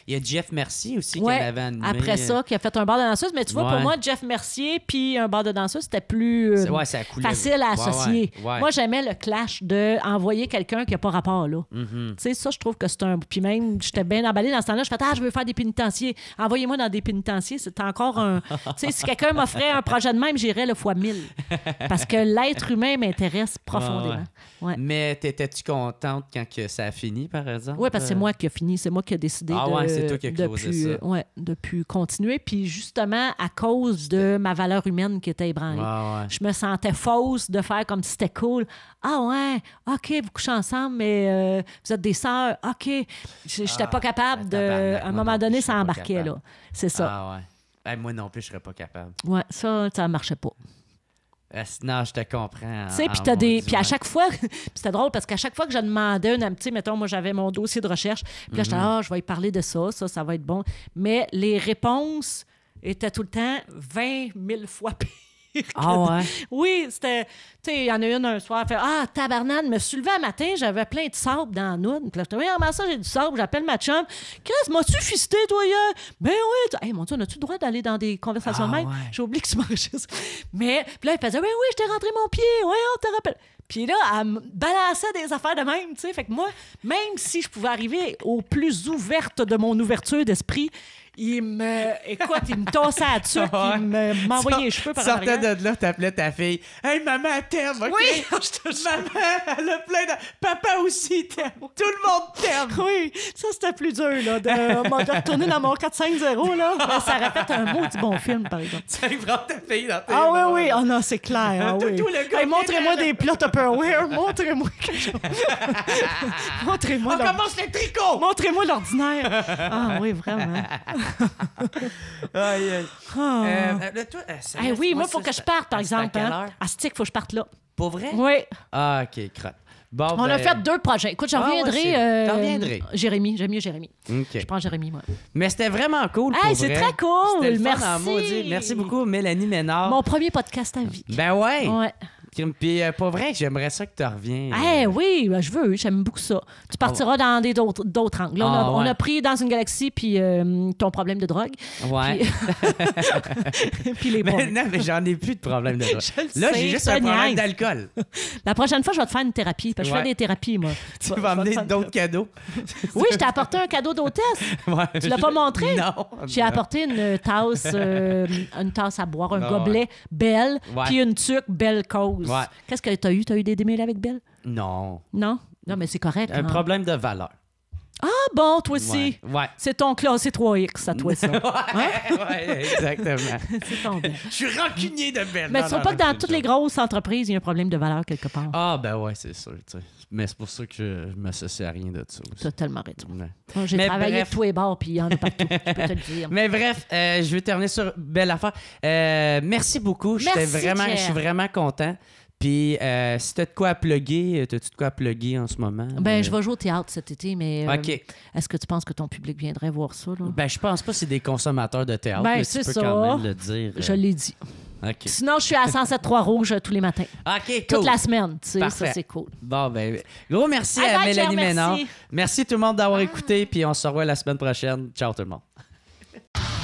Il y a Jeff Mercier aussi qui avait animé. Euh, après ça, qui a fait un bar de danseuse. Mais tu vois, pour moi, Jeff Mercier puis un bar de danseuse, c'était plus euh, facile à associer. Moi, j'aimais le clash de envoyer quelqu'un qui n'a pas rapport là. Mm-hmm. Tu sais, ça, je trouve que c'est un. Puis même, j'étais bien emballée dans ce temps-là. Je faisais, ah, je veux faire des pénitenciers. Envoyez-moi dans des pénitenciers. C'est encore un. tu sais, si quelqu'un m'offrait un projet de même, j'irais le fois mille. Parce que l'être humain m'intéresse profondément. Mais t'étais-tu contente quand que ça a fini? par exemple? Oui, parce que c'est euh, moi qui ai fini. C'est moi qui ai décidé ah, de, ouais, c'est toi qui plus, ça. Ouais, de continuer. Puis justement, à cause de ma valeur humaine qui était ébranlée, je me sentais fausse de faire comme si c'était cool. Ah ouais, OK, vous couchez ensemble, mais euh, vous êtes des sœurs. OK. J'étais pas ah, capable ben, de... À un moment donné, ça embarquait, là. C'est ça. Ah ouais. Ben, moi non plus, je serais pas capable. Ouais, ça, ça marchait pas. Ah, non, je te comprends. puis ah, des. Puis à chaque fois, c'était drôle parce qu'à chaque fois que je demandais un petit, mettons, moi j'avais mon dossier de recherche, puis là, j'étais, mhm. ah, je vais y parler de ça, ça, ça va être bon. Mais les réponses étaient tout le temps 20 000 fois pires. Ah ouais? Oui, c'était. Tu sais, il y en a une un soir, fait Ah, tabarnane, me suis levé un matin, j'avais plein de sable dans la noune. Puis là, je dis j'ai du sable, j'appelle ma chum. Chris, m'as-tu fisté, toi, hier? Ben oui. Hey, mon Dieu, on tu le droit d'aller dans des conversations de ah, même? J'ai oublié que tu m'enregistres. Mais, puis là, il faisait oui oui, je t'ai rentré mon pied, oui on te rappelle. Puis là, elle me balançait des affaires de même, tu sais. Fait que moi, même si je pouvais arriver au plus ouverte de mon ouverture d'esprit, il me. Écoute, il me tossait à dessus, il m'envoyait les cheveux par Sortais de là, t'appelais ta fille. Hey, maman, OK? Oui, je te Maman, elle a plein de... Papa aussi t'aime. Tout le monde t'aime. Oui, ça, c'était plus dur, là, de, retourner dans mon 4-5-0, là. ça répète un mot du bon film, par exemple. Tu prendre ta fille dans tes Ah oui, oui. Ah non, c'est clair. Ah, oui. tout, tout hey, montrez-moi des plots Tupperware. Montrez-moi quelque chose. montrez-moi... On commence le tricot! Montrez-moi l'ordinaire. ah oui, vraiment. aïe, aïe. Oh. Euh, euh, toi, c'est oui, moi, il faut que je parte, par exemple. Hein? À Stick, il faut que je parte là. Pour vrai? Oui. Ah, OK, crotte. Bon, on a ben, fait deux projets. Écoute, j'en ah, reviendrai. J'en euh, reviendrai. Jérémy, j'aime mieux Jérémy. Je prends Jérémy, moi. Mais c'était vraiment cool. Hey, c'est très cool. Merci. Merci beaucoup, Mélanie Ménard. Mon premier podcast à vie. Ben ouais. Ouais. Puis euh, pas vrai, j'aimerais ça que tu reviennes. Eh euh. oui, ben, je veux, j'aime beaucoup ça. Tu partiras dans des d'autres angles. on, a, ah, pris dans une galaxie puis euh, ton problème de drogue. Ouais. Puis, les Mais, non, mais j'en ai plus de problème de drogue. Là, j'ai juste un problème d'alcool. La prochaine fois, je vais te faire une thérapie je fais des thérapies moi. Tu vas amener d'autres cadeaux. Oui, je t'ai apporté un cadeau d'hôtesse. Ouais, Tu l'as pas montré? Non. J'ai apporté une tasse, une tasse à boire, un ah, gobelet belle, puis une tuque belle cause. Ouais. Qu'est-ce que tu as eu? Tu as eu des démêlés avec Bill? Non. Non? Non, mais c'est correct. Un problème de valeur. Ah bon, toi aussi. Ouais. C'est ton classé 3X à toi, ça. ouais, hein? ouais, exactement. c'est ton. Je suis rancunier de belle. Mais sont pas que dans toutes les grosses entreprises, il y a un problème de valeur quelque part. Ah, ben ouais, c'est sûr. Mais c'est pour ça que je m'associe à rien de ça. Totalement tellement raison. J'ai travaillé bref... tous les bords, puis il y en a partout. Tu peux te le dire. Mais bref, euh, je vais terminer sur belle affaire. Euh, merci beaucoup. je suis vraiment content. Puis, euh, si t'as de quoi à plugger, euh, t'as-tu de quoi à plugger en ce moment? Ben, euh, je vais jouer au théâtre cet été, mais est-ce que tu penses que ton public viendrait voir ça? Là? Ben, je pense pas que c'est des consommateurs de théâtre, mais ben, tu peux quand même le dire. Je l'ai dit. Sinon, je suis à 107 Trois Rouges tous les matins. OK, Toute la semaine, ça c'est cool. Bon, ben, gros merci à, Mélanie Ménard. Merci tout le monde d'avoir écouté, puis on se revoit la semaine prochaine. Ciao tout le monde.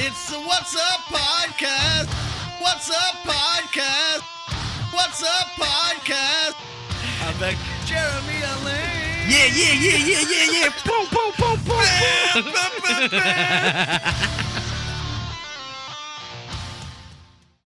It's What's Up Podcast. What's Up Podcast. What's Up podcast. I am back, Jeremy Allen. Yeah, yeah, yeah, yeah, yeah, yeah. boom, boom, boom, boom, boom.